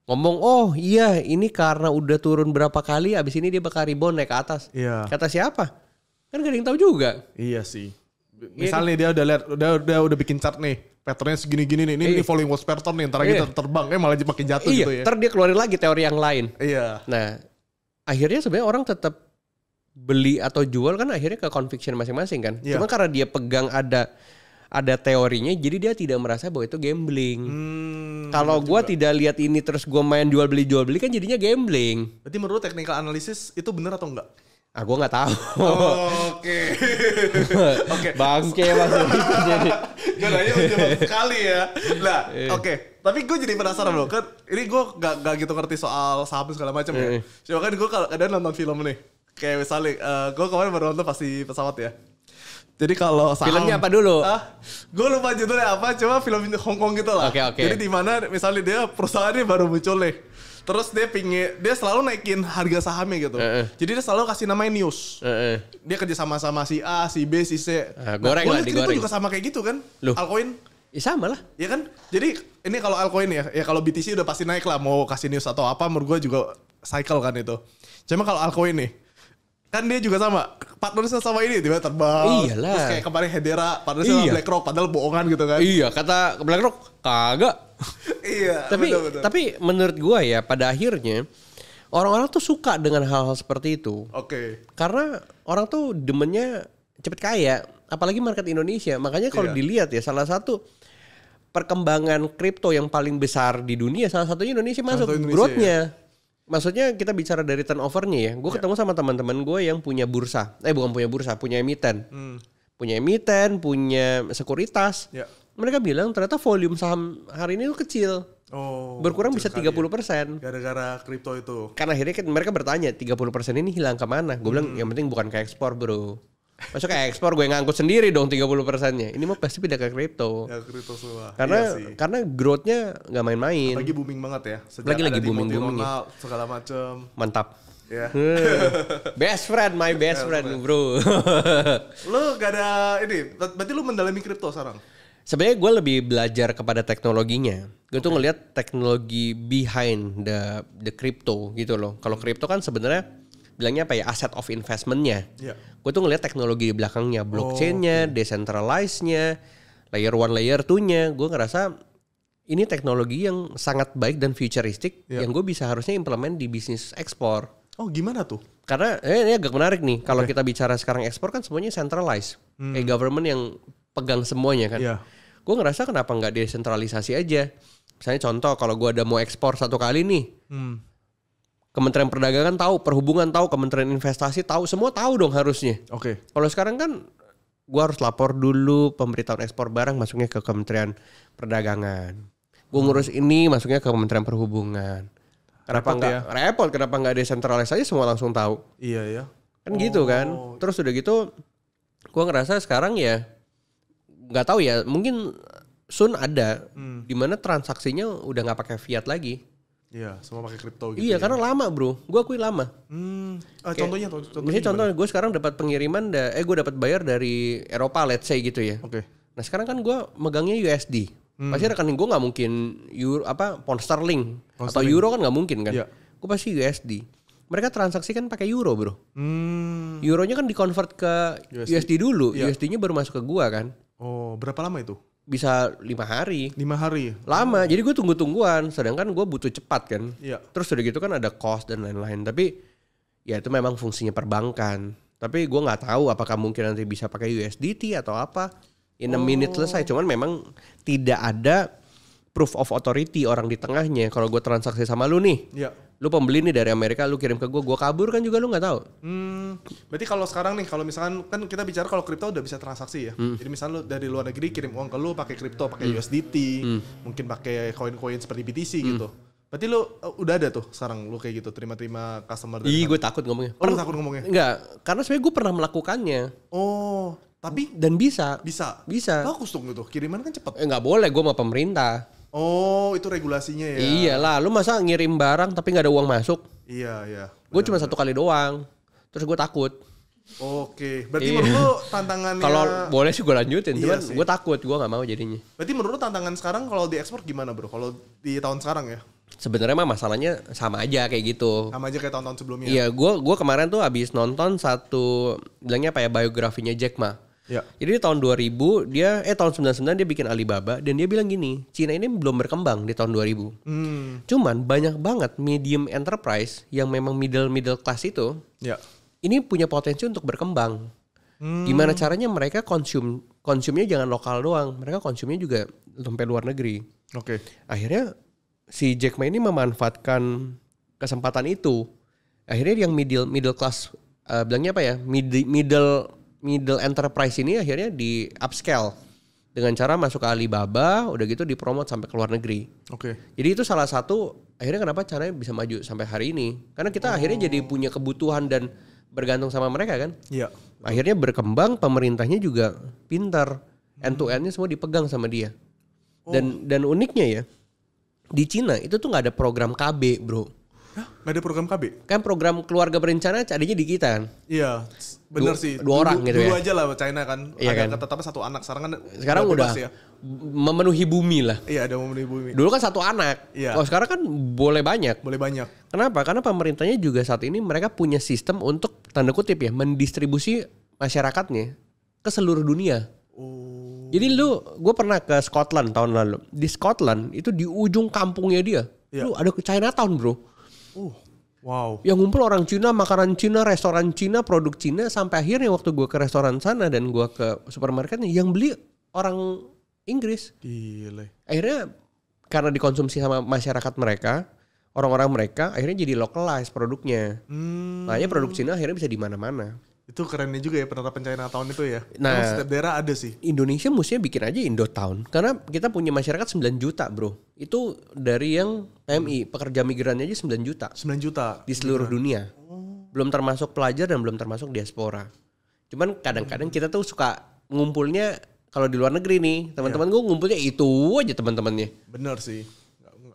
ngomong, "Oh, iya, ini karena udah turun berapa kali abis ini dia bakal rebound naik ke atas." Iya. Kata siapa? Kan gak ada yang tahu juga. Iya sih. Iya Misalnya iya, dia udah lihat udah udah udah bikin chart nih patternnya segini-gini nih. Ini, iya. ini falling watch pattern nih. Ntar iya. terbang, eh malah makin jatuh iya. gitu ya. Ntar dia keluarin lagi teori yang lain. Iya. Nah, akhirnya sebenarnya orang tetap beli atau jual kan akhirnya ke conviction masing-masing kan. Yeah. Cuma karena dia pegang ada ada teorinya jadi dia tidak merasa bahwa itu gambling. Hmm, Kalau gua tidak lihat ini terus gua main jual beli jual beli kan jadinya gambling. Berarti menurut technical analysis itu benar atau enggak? Aku ah, gue nggak tahu. Oke, oke. Bangke mas jadi. Godanya udah sekali ya. Nah, oke. Okay. Tapi gue jadi penasaran loh. Kan ini gue gak, gak gitu ngerti soal saham segala macam ya. Iya. Cuma kan gue kalau kadang nonton film nih. Kayak misalnya, uh, eh, gue kemarin baru nonton pasti pesawat ya. Jadi kalau saham filmnya apa dulu? Ah, gue lupa judulnya apa, cuma film Hong Kong gitu lah. Oke okay, oke. Okay. Jadi di mana misalnya dia perusahaannya baru muncul nih Terus dia pingin dia selalu naikin harga sahamnya gitu. E -e. Jadi dia selalu kasih namanya news. E -e. Dia kerja sama sama si A, si B, si C. E, goreng nah, lah digoreng. Itu juga sama kayak gitu kan? Loh. Alcoin. Ya sama lah. Ya kan? Jadi ini kalau Alcoin ya, ya kalau BTC udah pasti naik lah mau kasih news atau apa menurut gua juga cycle kan itu. Cuma kalau Alcoin nih kan dia juga sama partnersnya sama ini tiba terbang Iyalah. terus kayak kemarin Hedera partnersnya sama iya. BlackRock padahal bohongan gitu kan iya kata BlackRock kagak iya. Tapi betul, betul. tapi menurut gua ya pada akhirnya orang-orang tuh suka dengan hal-hal seperti itu. Oke. Okay. Karena orang tuh demennya cepet kaya, apalagi market Indonesia. Makanya kalau iya. dilihat ya salah satu perkembangan kripto yang paling besar di dunia salah satunya Indonesia masuk satu iya. Maksudnya kita bicara dari turnovernya ya. Gue iya. ketemu sama teman-teman gue yang punya bursa. Eh bukan punya bursa, punya emiten. Hmm. Punya emiten, punya sekuritas. Yeah mereka bilang ternyata volume saham hari ini tuh kecil. Oh. Berkurang bisa 30 ya. persen. Gara-gara kripto itu. Karena akhirnya kan mereka bertanya 30 persen ini hilang kemana? Gue bilang hmm. yang penting bukan kayak ekspor bro. Masuk kayak ekspor gue ngangkut sendiri dong 30 persennya. Ini mah pasti pindah ke kripto. Ya kripto semua. Karena iya karena growthnya nggak main-main. Lagi booming banget ya. Sejak lagi lagi booming booming. Ya. Segala macem Mantap. Yeah. Hmm. best friend, my best, friend, friend, bro. lu gak ada ini, berarti lu mendalami kripto sekarang? sebenarnya gue lebih belajar kepada teknologinya gue tuh ngelihat teknologi behind the the crypto gitu loh kalau hmm. crypto kan sebenarnya bilangnya apa ya aset of investmentnya yeah. gue tuh ngelihat teknologi di belakangnya oh, blockchainnya oh, okay. nya layer one layer two nya gue ngerasa ini teknologi yang sangat baik dan futuristik yeah. yang gue bisa harusnya implement di bisnis ekspor oh gimana tuh karena eh, ini agak menarik nih kalau okay. kita bicara sekarang ekspor kan semuanya centralized hmm. kayak government yang pegang semuanya kan yeah gue ngerasa kenapa nggak desentralisasi aja misalnya contoh kalau gue ada mau ekspor satu kali nih hmm. Kementerian Perdagangan tahu, Perhubungan tahu, Kementerian Investasi tahu, semua tahu dong harusnya. Oke. Okay. Kalau sekarang kan gue harus lapor dulu pemberitahuan ekspor barang masuknya ke Kementerian Perdagangan. Gue hmm. ngurus ini masuknya ke Kementerian Perhubungan. Kenapa nggak ya? repot? Kenapa nggak desentralis aja semua langsung tahu? Iya ya. Kan oh. gitu kan. Terus udah gitu, gue ngerasa sekarang ya nggak tahu ya mungkin sun ada hmm. mana transaksinya udah nggak pakai fiat lagi Iya, semua pakai kripto gitu. Iya, ya. karena lama, Bro. gue akui lama. Hmm. Ah, Kayak, contohnya contohnya. Misalnya contohnya gue sekarang dapat pengiriman da eh gue dapat bayar dari Eropa let's say gitu ya. Oke. Okay. Nah, sekarang kan gue megangnya USD. Hmm. Pasti rekening gue nggak mungkin euro apa pound sterling pound atau sterling. euro kan nggak mungkin kan. Iya. Gue pasti USD. Mereka transaksi kan pakai euro, Bro. Hmm. Euronya kan dikonvert ke USD, USD dulu. Yeah. USD-nya baru masuk ke gua kan. Oh, berapa lama itu? Bisa lima hari. Lima hari. Lama. Jadi gue tunggu-tungguan. Sedangkan gue butuh cepat kan. Iya. Terus udah gitu kan ada cost dan lain-lain. Tapi ya itu memang fungsinya perbankan. Tapi gue nggak tahu apakah mungkin nanti bisa pakai USDT atau apa. In a oh. minute selesai. Cuman memang tidak ada proof of authority orang di tengahnya kalau gue transaksi sama lu nih ya. lu pembeli nih dari Amerika lu kirim ke gue gue kabur kan juga lu nggak tahu hmm, berarti kalau sekarang nih kalau misalkan kan kita bicara kalau kripto udah bisa transaksi ya hmm. jadi misalnya lu dari luar negeri kirim uang ke lu pakai kripto pakai hmm. USDT hmm. mungkin pakai koin-koin seperti BTC hmm. gitu Berarti lu uh, udah ada tuh sekarang lu kayak gitu terima-terima customer Ih, gue takut ngomongnya. Oh, takut ngomongnya? Enggak, karena sebenarnya gue pernah melakukannya. Oh, tapi dan bisa. Bisa. Bisa. Bagus dong itu. Kiriman kan cepet. Eh, enggak boleh, gue sama pemerintah. Oh, itu regulasinya ya. Iyalah, lu masa ngirim barang tapi nggak ada uang masuk? Iya, iya. Gue cuma satu kali doang. Terus gue takut. Oke, berarti iya. menurut lu tantangannya Kalau boleh sih gue lanjutin, iya cuman gue takut, gue nggak mau jadinya. Berarti menurut lu tantangan sekarang kalau di ekspor gimana, Bro? Kalau di tahun sekarang ya? Sebenarnya mah masalahnya sama aja kayak gitu. Sama aja kayak tahun-tahun sebelumnya. Iya, gue gua kemarin tuh habis nonton satu bilangnya apa ya biografinya Jack Ma. Ya. Jadi di tahun 2000 dia eh tahun 99 dia bikin Alibaba dan dia bilang gini, Cina ini belum berkembang di tahun 2000. Hmm. Cuman banyak banget medium enterprise yang memang middle middle class itu. Ya. Ini punya potensi untuk berkembang. Hmm. Gimana caranya mereka konsum konsumnya jangan lokal doang, mereka konsumnya juga sampai luar negeri. Oke. Okay. Akhirnya si Jack Ma ini memanfaatkan kesempatan itu. Akhirnya yang middle middle class uh, bilangnya apa ya? middle middle enterprise ini akhirnya di upscale dengan cara masuk ke Alibaba, udah gitu dipromot sampai ke luar negeri. Oke. Okay. Jadi itu salah satu akhirnya kenapa caranya bisa maju sampai hari ini? Karena kita oh. akhirnya jadi oh. punya kebutuhan dan bergantung sama mereka kan? Iya. Akhirnya berkembang, pemerintahnya juga pintar, end to endnya semua dipegang sama dia. Dan oh. dan uniknya ya di Cina itu tuh nggak ada program KB bro. Hah? ada program KB? Kan program keluarga berencana adanya di kita kan? Iya, benar sih. Dua orang gitu dulu ya. Dua aja lah China kan. Iya kan? tetap satu anak. Sekarang kan sekarang udah ya. memenuhi bumi lah. Iya, ada memenuhi bumi. Dulu kan satu anak. Iya. Kalau sekarang kan boleh banyak. Boleh banyak. Kenapa? Karena pemerintahnya juga saat ini mereka punya sistem untuk tanda kutip ya, mendistribusi masyarakatnya ke seluruh dunia. Oh. Jadi lu, gue pernah ke Scotland tahun lalu. Di Scotland itu di ujung kampungnya dia. Iya. Lu ada ke Chinatown bro Uh, wow. Yang ngumpul orang Cina, makanan Cina, restoran Cina, produk Cina sampai akhirnya waktu gua ke restoran sana dan gua ke supermarketnya yang beli orang Inggris. Gile. Akhirnya karena dikonsumsi sama masyarakat mereka, orang-orang mereka akhirnya jadi localized produknya. Hmm. Makanya produk Cina akhirnya bisa di mana-mana. Itu kerennya juga ya penerapan China Town itu ya. Nah, Karena setiap daerah ada sih. Indonesia mestinya bikin aja Indo Town karena kita punya masyarakat 9 juta, Bro. Itu dari yang PMI, pekerja migrannya aja 9 juta. 9 juta di seluruh migran. dunia. Belum termasuk pelajar dan belum termasuk diaspora. Cuman kadang-kadang kita tuh suka ngumpulnya kalau di luar negeri nih, teman-teman yeah. gue ngumpulnya itu aja teman-temannya. Bener sih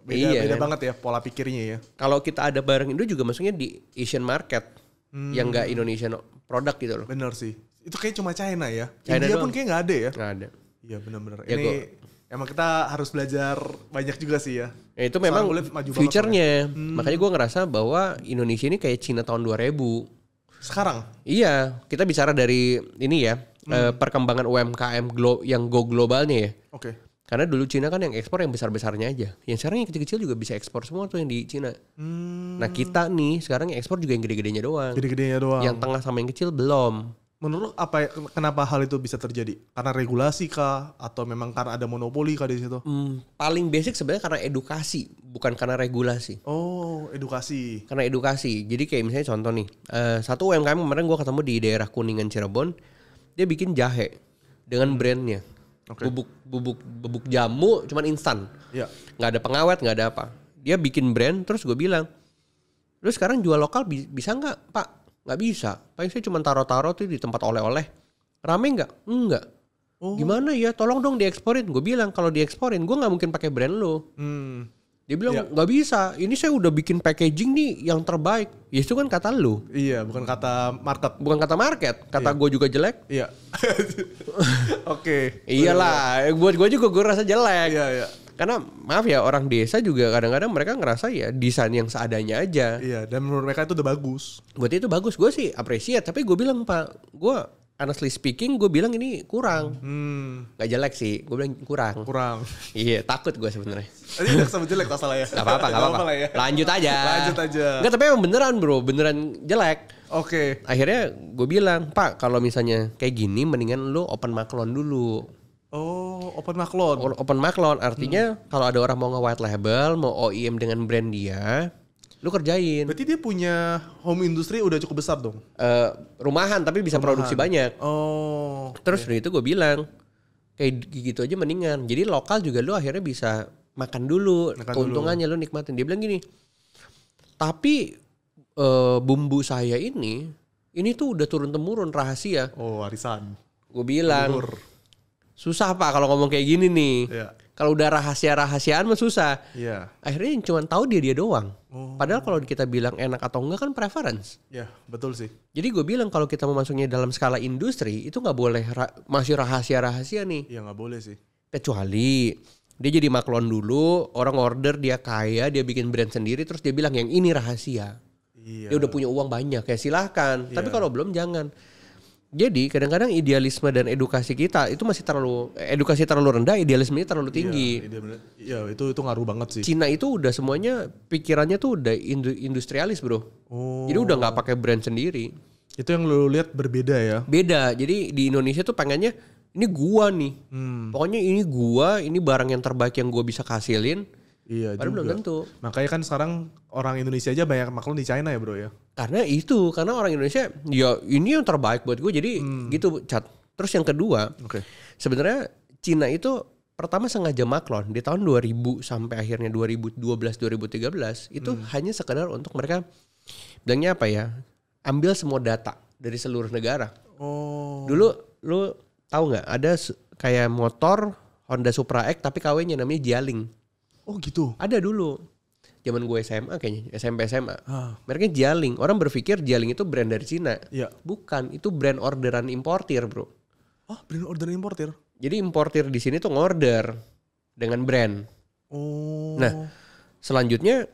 beda iya, beda kan? banget ya pola pikirnya ya. Kalau kita ada bareng Indo juga maksudnya di Asian market hmm. yang nggak hmm. no produk gitu loh. Bener sih. Itu kayak cuma China ya. China India doang. pun kayak nggak ada ya. Nggak ada. Iya bener-bener. Ya, Ini gua, emang kita harus belajar banyak juga sih ya. ya itu memang future-nya. Hmm. hmm. Makanya gue ngerasa bahwa Indonesia ini kayak Cina tahun 2000. Sekarang? Iya, kita bicara dari ini ya, hmm. Eh, perkembangan UMKM yang go globalnya ya. Oke. Okay karena dulu Cina kan yang ekspor yang besar-besarnya aja. Yang sekarang yang kecil-kecil juga bisa ekspor semua tuh yang di Cina. Hmm. Nah kita nih sekarang yang ekspor juga yang gede-gedenya doang. Gede-gedenya doang. Yang tengah sama yang kecil belum. Menurut apa ya, kenapa hal itu bisa terjadi? Karena regulasi kah atau memang karena ada monopoli kah di situ? Hmm, paling basic sebenarnya karena edukasi, bukan karena regulasi. Oh, edukasi. Karena edukasi. Jadi kayak misalnya contoh nih, uh, satu UMKM kemarin gua ketemu di daerah Kuningan Cirebon, dia bikin jahe dengan brandnya okay. bubuk bubuk bubuk jamu cuman instan yeah. nggak ada pengawet nggak ada apa dia bikin brand terus gue bilang terus sekarang jual lokal bisa nggak pak nggak bisa paling saya cuma taro-taro tuh di tempat oleh-oleh rame nggak enggak oh. gimana ya tolong dong dieksporin gue bilang kalau dieksporin gue nggak mungkin pakai brand lo hmm. Dia bilang iya. nggak bisa. Ini saya udah bikin packaging nih yang terbaik. Ya itu kan kata lu. Iya, bukan kata market. Bukan kata market. Kata iya. gue juga jelek. Iya. Oke. okay. Iyalah. Iya, iya. Eh, buat gue juga gue rasa jelek. Iya, iya. Karena maaf ya orang desa juga kadang-kadang mereka ngerasa ya desain yang seadanya aja. Iya. Dan menurut mereka itu udah bagus. Buat itu bagus. Gue sih apresiat. Tapi gue bilang pak, gue honestly speaking gue bilang ini kurang hmm. Gak jelek sih gue bilang kurang kurang iya takut gue sebenarnya ini udah sama jelek salah ya gak apa-apa gak apa-apa ya. lanjut aja lanjut aja gak tapi emang beneran bro beneran jelek oke okay. akhirnya gue bilang pak kalau misalnya kayak gini mendingan lu open maklon dulu Oh, open maklon. Open maklon artinya hmm. kalau ada orang mau nge white label, mau OEM dengan brand dia, lu kerjain. Berarti dia punya home industry udah cukup besar dong? Uh, rumahan tapi bisa rumahan. produksi banyak. Oh. Terus okay. dari itu gue bilang kayak gitu aja mendingan. Jadi lokal juga lu akhirnya bisa makan dulu. Makan Keuntungannya dulu. lu nikmatin. Dia bilang gini, tapi uh, bumbu saya ini, ini tuh udah turun temurun rahasia. Oh warisan. Gue bilang. Temur. Susah pak kalau ngomong kayak gini nih. Yeah. Kalau udah rahasia-rahasiaan mah susah. Iya. Yeah. Akhirnya yang cuma tahu dia dia doang. Oh. Padahal kalau kita bilang enak atau enggak kan preference. Iya, yeah, betul sih. Jadi gue bilang kalau kita memasuknya dalam skala industri itu nggak boleh ra masih rahasia-rahasia nih. Iya yeah, nggak boleh sih. Kecuali dia jadi maklon dulu, orang order dia kaya, dia bikin brand sendiri terus dia bilang yang ini rahasia. Iya. Dia udah punya uang banyak ya silahkan. Yeah. Tapi iya. kalau belum jangan jadi kadang-kadang idealisme dan edukasi kita itu masih terlalu edukasi terlalu rendah, idealismenya terlalu iya, tinggi. Iya, ya itu itu ngaruh banget sih. Cina itu udah semuanya pikirannya tuh udah industrialis, Bro. Oh. Jadi udah nggak pakai brand sendiri. Itu yang lu lihat berbeda ya. Beda. Jadi di Indonesia tuh pengennya ini gua nih. Hmm. Pokoknya ini gua, ini barang yang terbaik yang gua bisa kasilin Iya Padahal juga. belum tentu. Makanya kan sekarang orang Indonesia aja banyak maklum di China ya bro ya. Karena itu, karena orang Indonesia ya ini yang terbaik buat gue. Jadi hmm. gitu cat. Terus yang kedua, okay. sebenarnya Cina itu pertama sengaja maklon di tahun 2000 sampai akhirnya 2012 2013 itu hmm. hanya sekedar untuk mereka bilangnya apa ya? Ambil semua data dari seluruh negara. Oh. Dulu lu tahu nggak ada kayak motor Honda Supra X tapi kawenya namanya Jialing. Oh gitu. Ada dulu. Zaman gue SMA kayaknya, SMP SMA. Ah. Mereka Jialing. Orang berpikir jaling itu brand dari Cina. Iya. Bukan, itu brand orderan importir, Bro. Oh, brand orderan importir. Jadi importir di sini tuh ngorder dengan brand. Oh. Nah, selanjutnya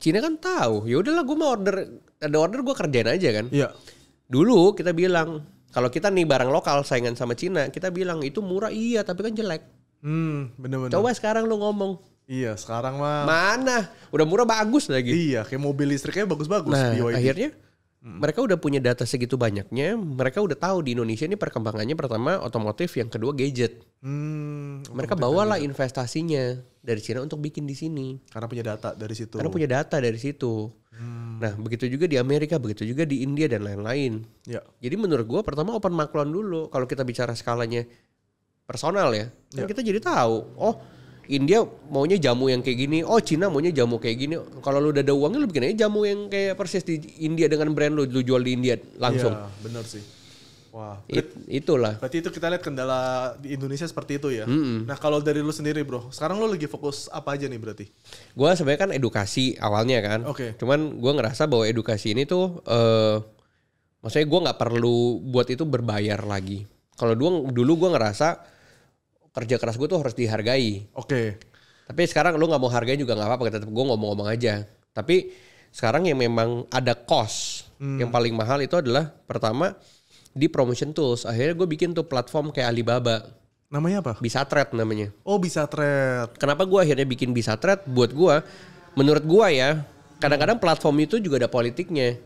Cina kan tahu, ya udahlah gue mau order, ada order gue kerjain aja kan. Iya. Dulu kita bilang kalau kita nih barang lokal saingan sama Cina, kita bilang itu murah iya tapi kan jelek. Hmm, bener-bener. Coba sekarang lu ngomong Iya, sekarang mah mana? Udah murah bagus lagi. Iya, kayak mobil listriknya bagus-bagus nah, BYD. Akhirnya hmm. mereka udah punya data segitu banyaknya, mereka udah tahu di Indonesia ini perkembangannya pertama otomotif, yang kedua gadget. Hmm, mereka bawalah ya. investasinya dari Cina untuk bikin di sini. Karena punya data dari situ. Karena punya data dari situ. Hmm. Nah, begitu juga di Amerika, begitu juga di India dan lain-lain. Ya. Jadi menurut gua pertama open maklon dulu kalau kita bicara skalanya personal ya. Kan ya. kita jadi tahu, oh India maunya jamu yang kayak gini, oh Cina maunya jamu kayak gini. Kalau lu udah ada uangnya lu bikin aja jamu yang kayak persis di India dengan brand lu, lu jual di India langsung. Iya, benar sih. Wah, It, itulah. Berarti itu kita lihat kendala di Indonesia seperti itu ya. Mm -mm. Nah kalau dari lu sendiri bro, sekarang lu lagi fokus apa aja nih berarti? Gua sebenarnya kan edukasi awalnya kan. Oke. Okay. Cuman gue ngerasa bahwa edukasi ini tuh, uh, maksudnya gue nggak perlu buat itu berbayar lagi. Kalau dulu, dulu gue ngerasa kerja keras gue tuh harus dihargai. Oke. Okay. Tapi sekarang lu nggak mau hargain juga nggak apa-apa, tetap gue ngomong-ngomong aja. Tapi sekarang yang memang ada cost hmm. yang paling mahal itu adalah pertama di promotion tools. Akhirnya gue bikin tuh platform kayak Alibaba. Namanya apa? Bisa Thread namanya. Oh, Bisa Thread. Kenapa gue akhirnya bikin Bisa Thread? Buat gue, menurut gue ya, kadang-kadang platform itu juga ada politiknya.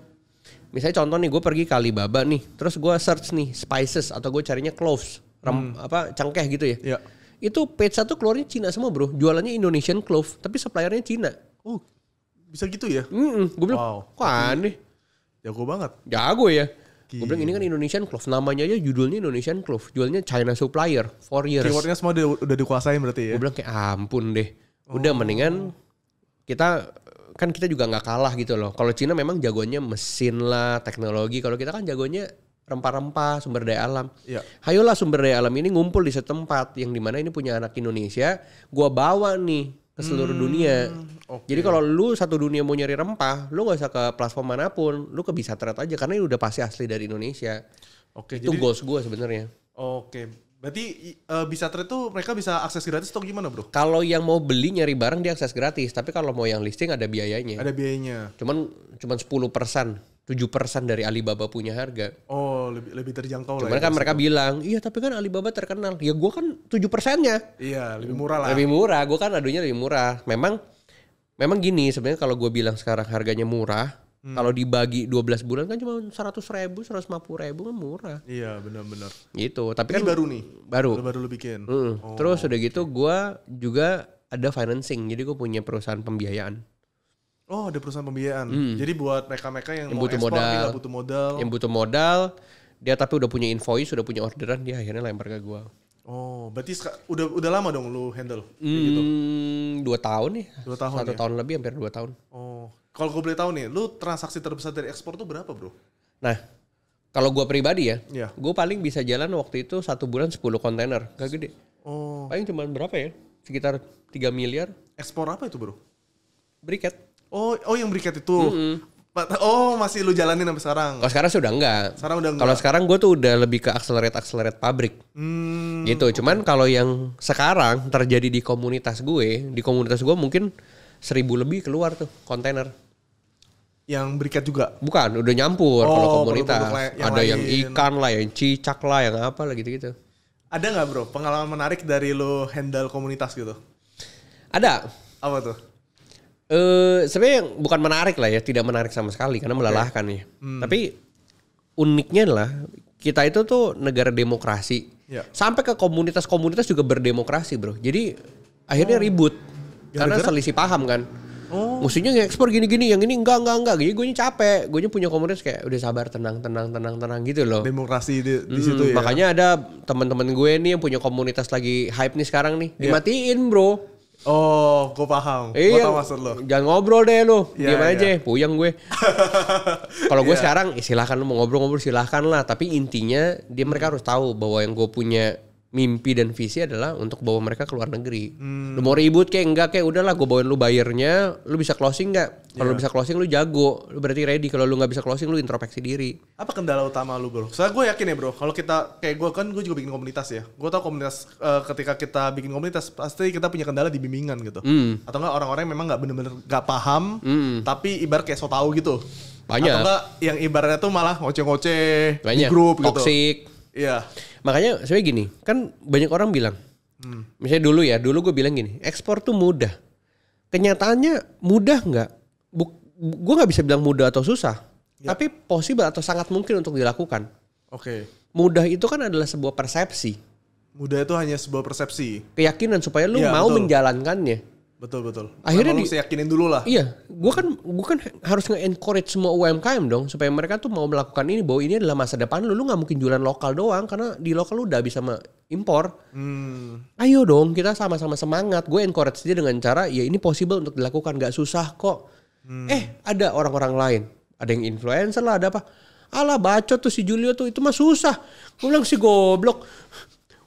Misalnya contoh nih, gue pergi ke Alibaba nih, terus gue search nih spices atau gue carinya cloves ram, hmm. apa cangkeh gitu ya. ya. Itu page satu keluarnya Cina semua bro, jualannya Indonesian clove, tapi suppliernya Cina. Oh, bisa gitu ya? Mm -mm. Gue bilang, wow. kok aneh. Jago banget. Jago ya. Gue bilang ini kan Indonesian Clove, namanya aja judulnya Indonesian Clove, jualnya China Supplier, four years. Keywordnya semua udah, udah dikuasain berarti ya? Gue bilang kayak ampun deh, udah oh. mendingan kita kan kita juga nggak kalah gitu loh. Kalau Cina memang jagonya mesin lah, teknologi. Kalau kita kan jagonya rempah-rempah, sumber daya alam. Ya. Hayolah sumber daya alam ini ngumpul di setempat yang dimana ini punya anak Indonesia, gua bawa nih ke seluruh hmm, dunia. Okay. Jadi kalau lu satu dunia mau nyari rempah, lu gak usah ke platform manapun, lu ke bisa aja karena ini udah pasti asli dari Indonesia. Oke, okay, itu jadi, goals gue sebenarnya. Oke, okay. Berarti uh, bisa trade tuh mereka bisa akses gratis atau gimana bro? Kalau yang mau beli nyari barang dia akses gratis, tapi kalau mau yang listing ada biayanya. Ada biayanya. Cuman cuman sepuluh persen tujuh persen dari Alibaba punya harga. Oh, lebih lebih terjangkau Cuman lah. Cuman ya kan mereka itu. bilang, "Iya, tapi kan Alibaba terkenal." Ya gue kan tujuh persennya. Iya, lebih murah lah. Lebih murah, Gue kan adunya lebih murah. Memang memang gini sebenarnya kalau gue bilang sekarang harganya murah, Hmm. Kalau dibagi 12 bulan kan cuma seratus ribu, seratus lima puluh ribu kan murah. Iya benar-benar. Gitu. Tapi Ini kan, kan baru nih? Baru. Baru lu bikin? Hmm. Oh, Terus udah gitu gue juga ada financing. Jadi gue punya perusahaan pembiayaan. Oh, ada perusahaan pembiayaan. Hmm. Jadi buat mereka-mereka yang, yang mau butuh ekspor, modal, yang butuh modal. Yang butuh modal, dia tapi udah punya invoice, udah punya orderan, dia akhirnya lempar ke gua. Oh, berarti udah udah lama dong lu handle gitu? hmm, gitu. dua tahun nih. Ya. Dua tahun. Satu ya? tahun lebih, hampir dua tahun. Oh, kalau gue boleh tahu nih, lu transaksi terbesar dari ekspor tuh berapa, bro? Nah, kalau gue pribadi ya, yeah. gue paling bisa jalan waktu itu satu bulan 10 kontainer, gak gede. Oh. Paling cuma berapa ya? Sekitar 3 miliar. Ekspor apa itu, bro? Briket. Oh, oh yang berikat itu. Mm -hmm. Oh, masih lu jalanin sampai sekarang? Kalau sekarang sih udah enggak. Sekarang udah enggak. Kalau sekarang gue tuh udah lebih ke accelerate-accelerate pabrik. Hmm. Gitu. Cuman kalau yang sekarang terjadi di komunitas gue, di komunitas gue mungkin seribu lebih keluar tuh kontainer yang berikat juga? Bukan, udah nyampur oh, kalau komunitas. Produk -produk yang ada lain. yang ikan lah, yang cicak lah, yang apa lah gitu-gitu. Ada nggak bro pengalaman menarik dari lo handle komunitas gitu? Ada. Apa tuh? Eh, sebenarnya sebenarnya bukan menarik lah ya, tidak menarik sama sekali karena melelahkan okay. ya. Hmm. Tapi uniknya adalah kita itu tuh negara demokrasi. Ya. Sampai ke komunitas-komunitas juga berdemokrasi, Bro. Jadi akhirnya oh. ribut Gara -gara? karena selisih paham kan. Oh. Musuhnya ngekspor gini-gini, yang ini enggak enggak enggak. gini gue capek, gue punya komunitas kayak udah sabar, tenang, tenang, tenang, tenang gitu loh. Demokrasi di, di hmm, situ ya. Makanya ada teman-teman gue nih yang punya komunitas lagi hype nih sekarang nih, ya. dimatiin, Bro. Oh, gue paham. Iya. gue tau maksud lo. Jangan ngobrol deh lo. Yeah, Gimana yeah. aja, puyeng gue. Kalau gue yeah. sekarang, ya silahkan lo mau ngobrol-ngobrol silahkan lah. Tapi intinya dia mereka harus tahu bahwa yang gue punya mimpi dan visi adalah untuk bawa mereka ke luar negeri. Hmm. Lu mau ribut kayak enggak kayak udahlah gue bawain lu bayarnya, lu bisa closing nggak? Kalau yeah. lu iya. bisa closing lu jago, lu berarti ready. Kalau lu nggak bisa closing lu introspeksi diri. Apa kendala utama lu bro? Soalnya gue yakin ya bro, kalau kita kayak gue kan gue juga bikin komunitas ya. Gue tau komunitas uh, ketika kita bikin komunitas pasti kita punya kendala di bimbingan gitu. Mm. Atau enggak orang-orang memang nggak bener-bener nggak paham, mm. tapi ibar kayak so tau gitu. Banyak. Atau enggak yang ibaratnya tuh malah ngoceh-ngoceh di grup gitu. Toxic Iya. Makanya saya gini, kan banyak orang bilang, hmm. misalnya dulu ya, dulu gue bilang gini, ekspor tuh mudah. Kenyataannya mudah nggak? Gue nggak bisa bilang mudah atau susah, ya. tapi possible atau sangat mungkin untuk dilakukan. Oke. Okay. Mudah itu kan adalah sebuah persepsi. Mudah itu hanya sebuah persepsi. Keyakinan supaya lu ya, mau betul. menjalankannya. Betul betul. Akhirnya nah, di, yakinin dulu lah. Iya, gua kan gua kan harus nge-encourage semua UMKM dong supaya mereka tuh mau melakukan ini bahwa ini adalah masa depan lu. Lu gak mungkin jualan lokal doang karena di lokal lu udah bisa sama impor. Hmm. Ayo dong kita sama-sama semangat. Gue encourage dia dengan cara ya ini possible untuk dilakukan, gak susah kok. Hmm. Eh ada orang-orang lain, ada yang influencer lah, ada apa? Alah bacot tuh si Julio tuh itu mah susah. Gue bilang si goblok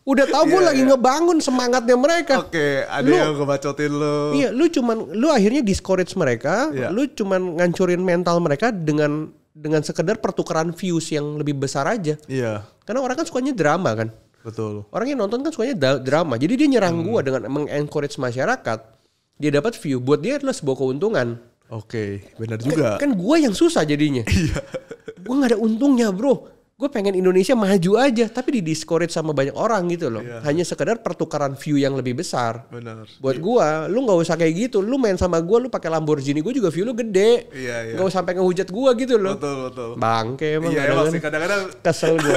udah tau gue yeah. lagi iya. ngebangun semangatnya mereka. Oke, okay, ada lu, yang bacotin lu. Iya, lu cuman lu akhirnya discourage mereka, yeah. lu cuman ngancurin mental mereka dengan dengan sekedar pertukaran views yang lebih besar aja. Iya. Yeah. Karena orang kan sukanya drama kan. Betul. Orang yang nonton kan sukanya drama. Jadi dia nyerang hmm. gua dengan mengencourage masyarakat. Dia dapat view, buat dia adalah sebuah keuntungan. Oke, okay, benar juga. Kan, kan gua yang susah jadinya. Iya. gua nggak ada untungnya, Bro gue pengen Indonesia maju aja tapi di discourage sama banyak orang gitu loh yeah. hanya sekedar pertukaran view yang lebih besar benar. buat yeah. gue lu nggak usah kayak gitu lu main sama gue lu pakai Lamborghini gue juga view lu gede yeah, yeah. gak usah sampai ngehujat gue gitu loh betul betul bangke emang yeah, iya, kadang-kadang kesel gue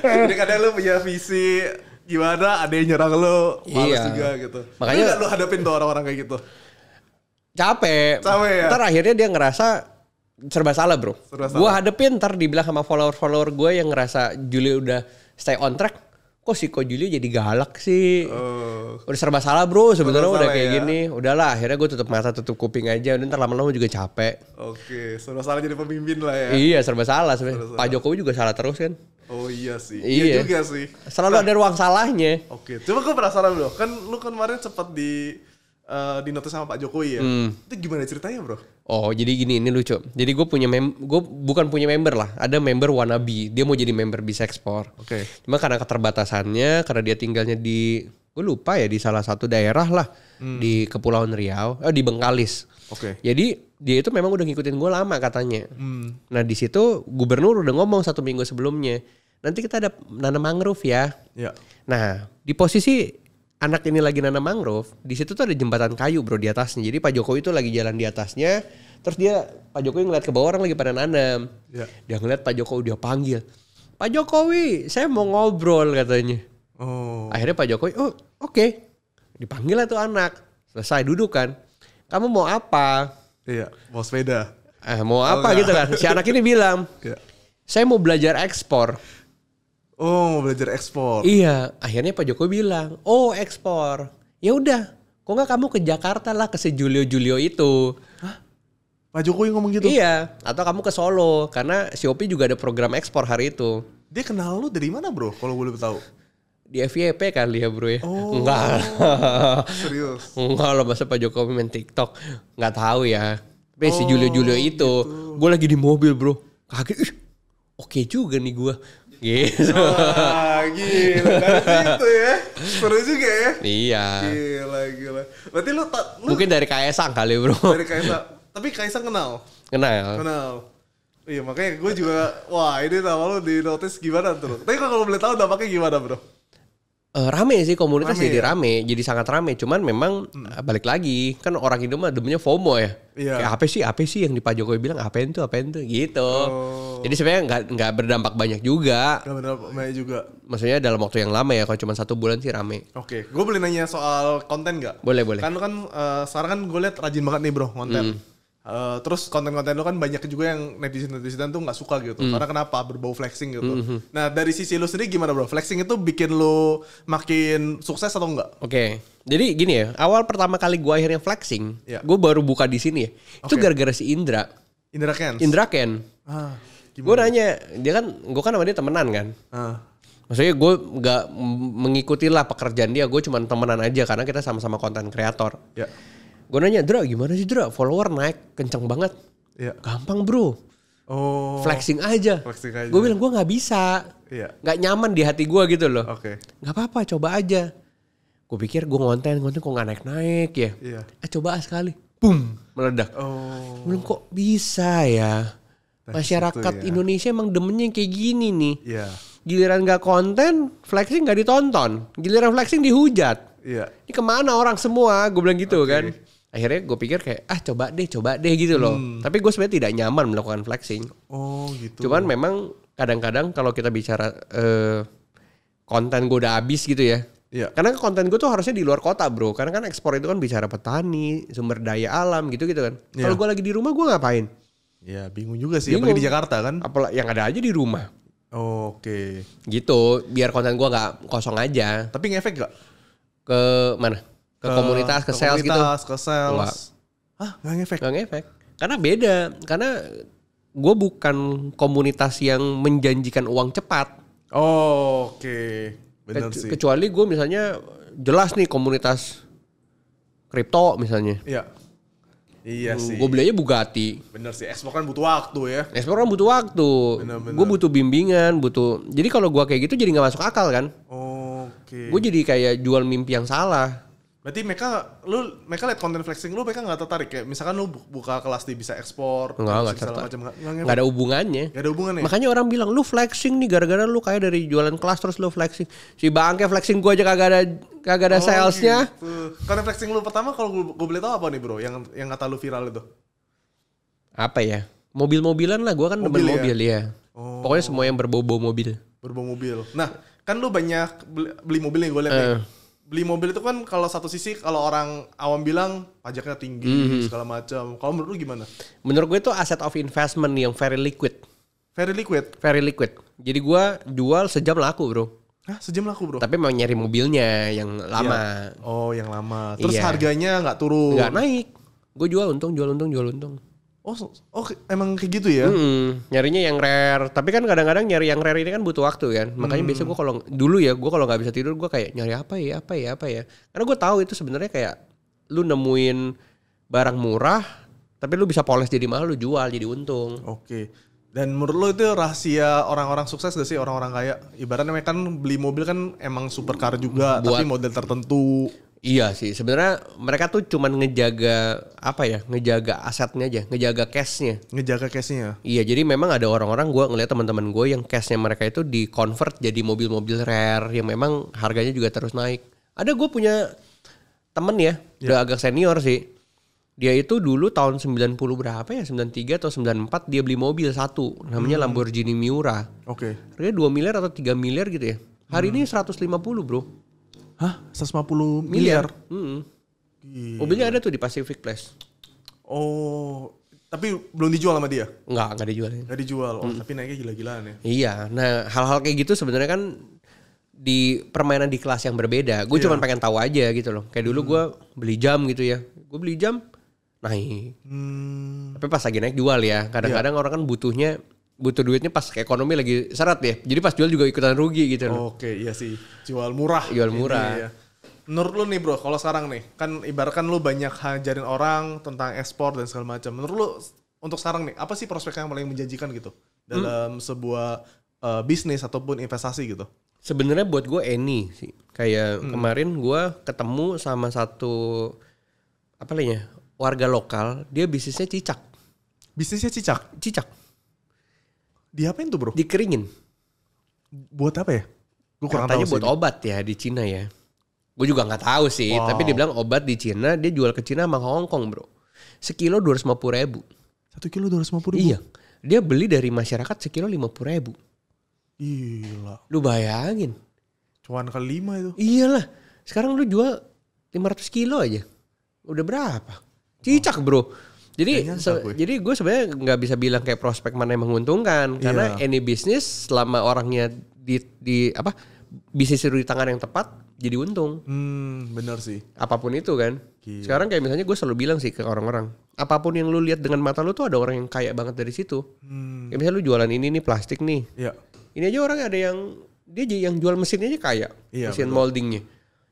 jadi kadang lu punya visi gimana ada yang nyerang lu males yeah. juga gitu makanya lu hadapin tuh orang-orang kayak gitu capek capek ya ntar akhirnya dia ngerasa serba salah bro. Serba salah. Gua hadepin ntar dibilang sama follower-follower gue yang ngerasa Juli udah stay on track. Kok si Ko Julio jadi galak sih? Uh, udah serba salah bro sebenarnya udah kayak ya. gini. Udahlah akhirnya gue tutup mata tutup kuping aja. Udah ntar lama-lama juga capek. Oke, okay. serba salah jadi pemimpin lah ya. Iya serba salah. Serba salah. Pak Jokowi juga salah terus kan. Oh iya sih. Iya, iya juga sih. Selalu nah, ada ruang salahnya. Oke, okay. coba gue penasaran loh. Kan lu kan kemarin cepat di uh, eh, notis sama Pak Jokowi ya. Hmm. Itu gimana ceritanya, Bro? Oh, jadi gini, ini lucu. Jadi gue punya mem gue bukan punya member lah, ada member wannabe. Dia mau jadi member bisa ekspor. Oke. Okay. Cuma karena keterbatasannya, karena dia tinggalnya di gue lupa ya di salah satu daerah lah hmm. di Kepulauan Riau, eh, di Bengkalis. Oke. Okay. Jadi dia itu memang udah ngikutin gue lama katanya. Hmm. Nah di situ gubernur udah ngomong satu minggu sebelumnya, nanti kita ada nanam mangrove ya. Iya. Nah di posisi anak ini lagi nanam mangrove, di situ tuh ada jembatan kayu bro di atasnya. Jadi Pak Jokowi itu lagi jalan di atasnya, terus dia Pak Jokowi ngeliat ke bawah orang lagi pada nanam. Ya. Dia ngeliat Pak Jokowi dia panggil, Pak Jokowi, saya mau ngobrol katanya. Oh. Akhirnya Pak Jokowi, oh oke, okay. dipanggil lah tuh anak, selesai duduk kan. Kamu mau apa? Iya, mau sepeda. Eh, mau oh, apa enggak. gitu kan? Si anak ini bilang, ya. saya mau belajar ekspor. Oh mau belajar ekspor. Iya, akhirnya Pak Jokowi bilang, oh ekspor. Ya udah, kok nggak kamu ke Jakarta lah ke si Julio Julio itu. Hah? Pak Jokowi ngomong gitu? Iya, atau kamu ke Solo karena si Opi juga ada program ekspor hari itu. Dia kenal lu dari mana bro? Kalau boleh tahu? Di FYP kali ya bro ya? Oh, enggak. Serius? enggak lah masa Pak Jokowi main TikTok. Nggak tahu ya. Tapi oh, si Julio Julio itu, gitu. gue lagi di mobil bro. Kaget, oke juga nih gue Gitu. Wah, gila. Dari situ ya. Seru juga ya. Iya. Gila, gila. Berarti lu, lu Mungkin dari Kaisang kali, Bro. Dari Kaisang. Tapi Kaisang kenal. Kenal. Kenal. Iya, makanya gue juga wah, ini nama lu di notice gimana tuh. Tapi kalau boleh tahu dampaknya gimana, Bro? uh, rame sih komunitas rame, jadi ya? rame, jadi sangat rame. Cuman memang hmm. Eh, balik lagi kan orang Indo mah demennya FOMO ya. Iya. Kayak apa sih, apa sih yang di Pak Jokowi bilang apa itu apa itu gitu. Oh. Jadi sebenarnya nggak nggak berdampak banyak juga. Gak berdampak banyak juga. Maksudnya dalam waktu yang lama ya, kalau cuma satu bulan sih rame. Oke, okay. gue boleh nanya soal konten nggak? Boleh boleh. Kan kan uh, sekarang kan gue liat rajin banget nih bro konten. Hmm Uh, terus konten-konten lo kan banyak juga yang netizen-netizen tuh nggak suka gitu. Mm. Karena kenapa? Berbau flexing gitu. Mm -hmm. Nah dari sisi lo sendiri gimana bro? Flexing itu bikin lo makin sukses atau enggak? Oke. Okay. Jadi gini ya, awal pertama kali gue akhirnya flexing, yeah. gue baru buka di sini ya. Okay. Itu gara-gara si Indra. Indra Ken? Indra Ken. Ah, gue nanya, dia kan, gue kan sama dia temenan kan. Ah. Maksudnya gue gak mengikuti lah pekerjaan dia, gue cuma temenan aja karena kita sama-sama konten kreator. Ya. Yeah Gue nanya, Dra gimana sih Dra? Follower naik kenceng banget. Iya. Gampang bro. Oh. Flexing aja. Flexing aja. Gue bilang gue gak bisa. Iya. Gak nyaman di hati gue gitu loh. Oke. Okay. Gak apa-apa, coba aja. Gue pikir gue ngonten, ngonten kok gak naik-naik ya. Iya. Eh, coba sekali. Boom, meledak. Oh. Belum kok bisa ya. Nah, Masyarakat ya. Indonesia emang demennya kayak gini nih. Iya. giliran gak konten flexing gak ditonton giliran flexing dihujat iya. ini kemana orang semua gue bilang gitu okay. kan akhirnya gue pikir kayak ah coba deh coba deh gitu loh hmm. tapi gue sebenarnya tidak nyaman melakukan flexing oh gitu cuman memang kadang-kadang kalau kita bicara uh, konten gue udah habis gitu ya Ya. Karena konten gue tuh harusnya di luar kota bro. Karena kan ekspor itu kan bicara petani, sumber daya alam gitu-gitu kan. Ya. Kalau gue lagi di rumah gue ngapain? Ya bingung juga sih. Bingung. Apalagi di Jakarta kan. Apalagi yang ada aja di rumah. Oh, Oke. Okay. Gitu. Biar konten gue nggak kosong aja. Tapi ngefek gak? Ke mana? ke, komunitas, ke, eh, ke sales gitu? komunitas, gitu. ke sales. Enggak. Hah, gak ngefek? Gak ngefek. Karena beda, karena gue bukan komunitas yang menjanjikan uang cepat. Oh, oke. Okay. sih. Kecuali gue misalnya jelas nih komunitas kripto misalnya. Iya. Iya hmm, sih. Gue belinya Bugatti. Bener sih. Ekspor kan butuh waktu ya. Ekspor kan butuh waktu. Gue butuh bimbingan, butuh. Jadi kalau gue kayak gitu jadi nggak masuk akal kan? Oke. Okay. Gue jadi kayak jual mimpi yang salah. Berarti mereka lu mereka lihat konten flexing lu mereka nggak tertarik ya. Misalkan lu buka kelas di bisa ekspor enggak, segala macam enggak, ada hubungannya. Gak ada hubungannya. Makanya orang bilang lu flexing nih gara-gara lu kayak dari jualan kelas terus lu flexing. Si bangke flexing gua aja kagak ada kagak ada oh, salesnya. Gitu. Karena flexing lu pertama kalau gua, gua boleh tahu apa nih bro yang yang kata lu viral itu? Apa ya? Mobil-mobilan lah, gua kan mobil demen ya? mobil ya. Oh. Pokoknya semua yang berbau-bau mobil. Berbau mobil. Nah, kan lu banyak beli, beli mobil yang gua lihat uh. nih eh beli mobil itu kan kalau satu sisi kalau orang awam bilang pajaknya tinggi mm-hmm. segala macam. Kalau menurut lu gimana? Menurut gue itu aset of investment yang very liquid. Very liquid. Very liquid. Jadi gue jual sejam laku bro. Hah, sejam laku bro. Tapi mau nyari mobilnya yang iya. lama. Iya. Oh, yang lama. Terus iya. harganya nggak turun. Nggak naik. Gue jual untung, jual untung, jual untung. Oh, oh emang kayak gitu ya? Hmm, nyarinya yang rare. Tapi kan kadang-kadang nyari yang rare ini kan butuh waktu kan. Makanya hmm. biasanya gue kalau dulu ya, gue kalau nggak bisa tidur gue kayak nyari apa ya, apa ya, apa ya. Karena gue tahu itu sebenarnya kayak lu nemuin barang murah, tapi lu bisa poles jadi mahal, lu jual jadi untung. Oke. Okay. Dan menurut lo itu rahasia orang-orang sukses gak sih orang-orang kaya? Ibaratnya kan beli mobil kan emang supercar juga, buat, tapi model tertentu. Iya sih, sebenarnya mereka tuh cuman ngejaga apa ya, ngejaga asetnya aja, ngejaga cashnya. Ngejaga cashnya. Ya? Iya, jadi memang ada orang-orang gue ngeliat teman-teman gue yang cashnya mereka itu di convert jadi mobil-mobil rare yang memang harganya juga terus naik. Ada gue punya temen ya, yeah. udah agak senior sih. Dia itu dulu tahun 90 berapa ya, 93 atau 94 dia beli mobil satu, namanya hmm. Lamborghini Miura. Oke. Okay. dua miliar atau tiga miliar gitu ya. Hari hmm. ini 150 bro. Hah? 150 miliar? miliar. Mm -hmm. Mobilnya ada tuh di Pacific Place. Oh, tapi belum dijual sama dia? Enggak, enggak dijual. Enggak dijual. Oh, hmm. tapi naiknya gila-gilaan ya. Iya. Nah, hal-hal kayak gitu sebenarnya kan di permainan di kelas yang berbeda. Gue yeah. cuma pengen tahu aja gitu loh. Kayak dulu hmm. gue beli jam gitu ya. Gue beli jam naik. Hmm. Tapi pas lagi naik jual ya. Kadang-kadang yeah. orang kan butuhnya butuh duitnya pas ekonomi lagi syarat ya. Jadi pas jual juga ikutan rugi gitu Oke, iya sih. Jual murah. Jual murah. Ini, ya. Menurut lu nih bro, kalau sekarang nih, kan ibaratkan lu banyak hajarin orang tentang ekspor dan segala macam. Menurut lu untuk sekarang nih, apa sih prospek yang paling menjanjikan gitu hmm? dalam hmm. sebuah uh, bisnis ataupun investasi gitu? Sebenarnya buat gue any sih. Kayak hmm. kemarin gue ketemu sama satu apa ya warga lokal, dia bisnisnya cicak. Bisnisnya cicak? Cicak Diapain tuh bro? Dikeringin. Buat apa ya? Gua kurang Katanya tahu buat sih. obat ya di Cina ya. Gue juga nggak tahu sih, wow. tapi dibilang obat di Cina dia jual ke Cina sama Hong Kong bro. Sekilo dua ratus lima puluh ribu. Satu kilo dua ratus lima puluh ribu. Iya, dia beli dari masyarakat sekilo lima puluh ribu. Gila. Lu bayangin. Cuman ke lima itu. Iyalah. Sekarang lu jual 500 kilo aja. Udah berapa? Cicak bro. Jadi se gue. jadi gue sebenarnya nggak bisa bilang kayak prospek mana yang menguntungkan iya. karena yeah. any bisnis selama orangnya di di apa bisnis itu di tangan yang tepat jadi untung. Hmm, bener sih. Apapun itu kan. Gila. Sekarang kayak misalnya gue selalu bilang sih ke orang-orang, apapun yang lu lihat dengan mata lu tuh ada orang yang kaya banget dari situ. Hmm. Kayak misalnya lu jualan ini nih plastik nih. Iya. Ini aja orang ada yang dia yang jual mesinnya aja kaya, Yeah, mesin betul. moldingnya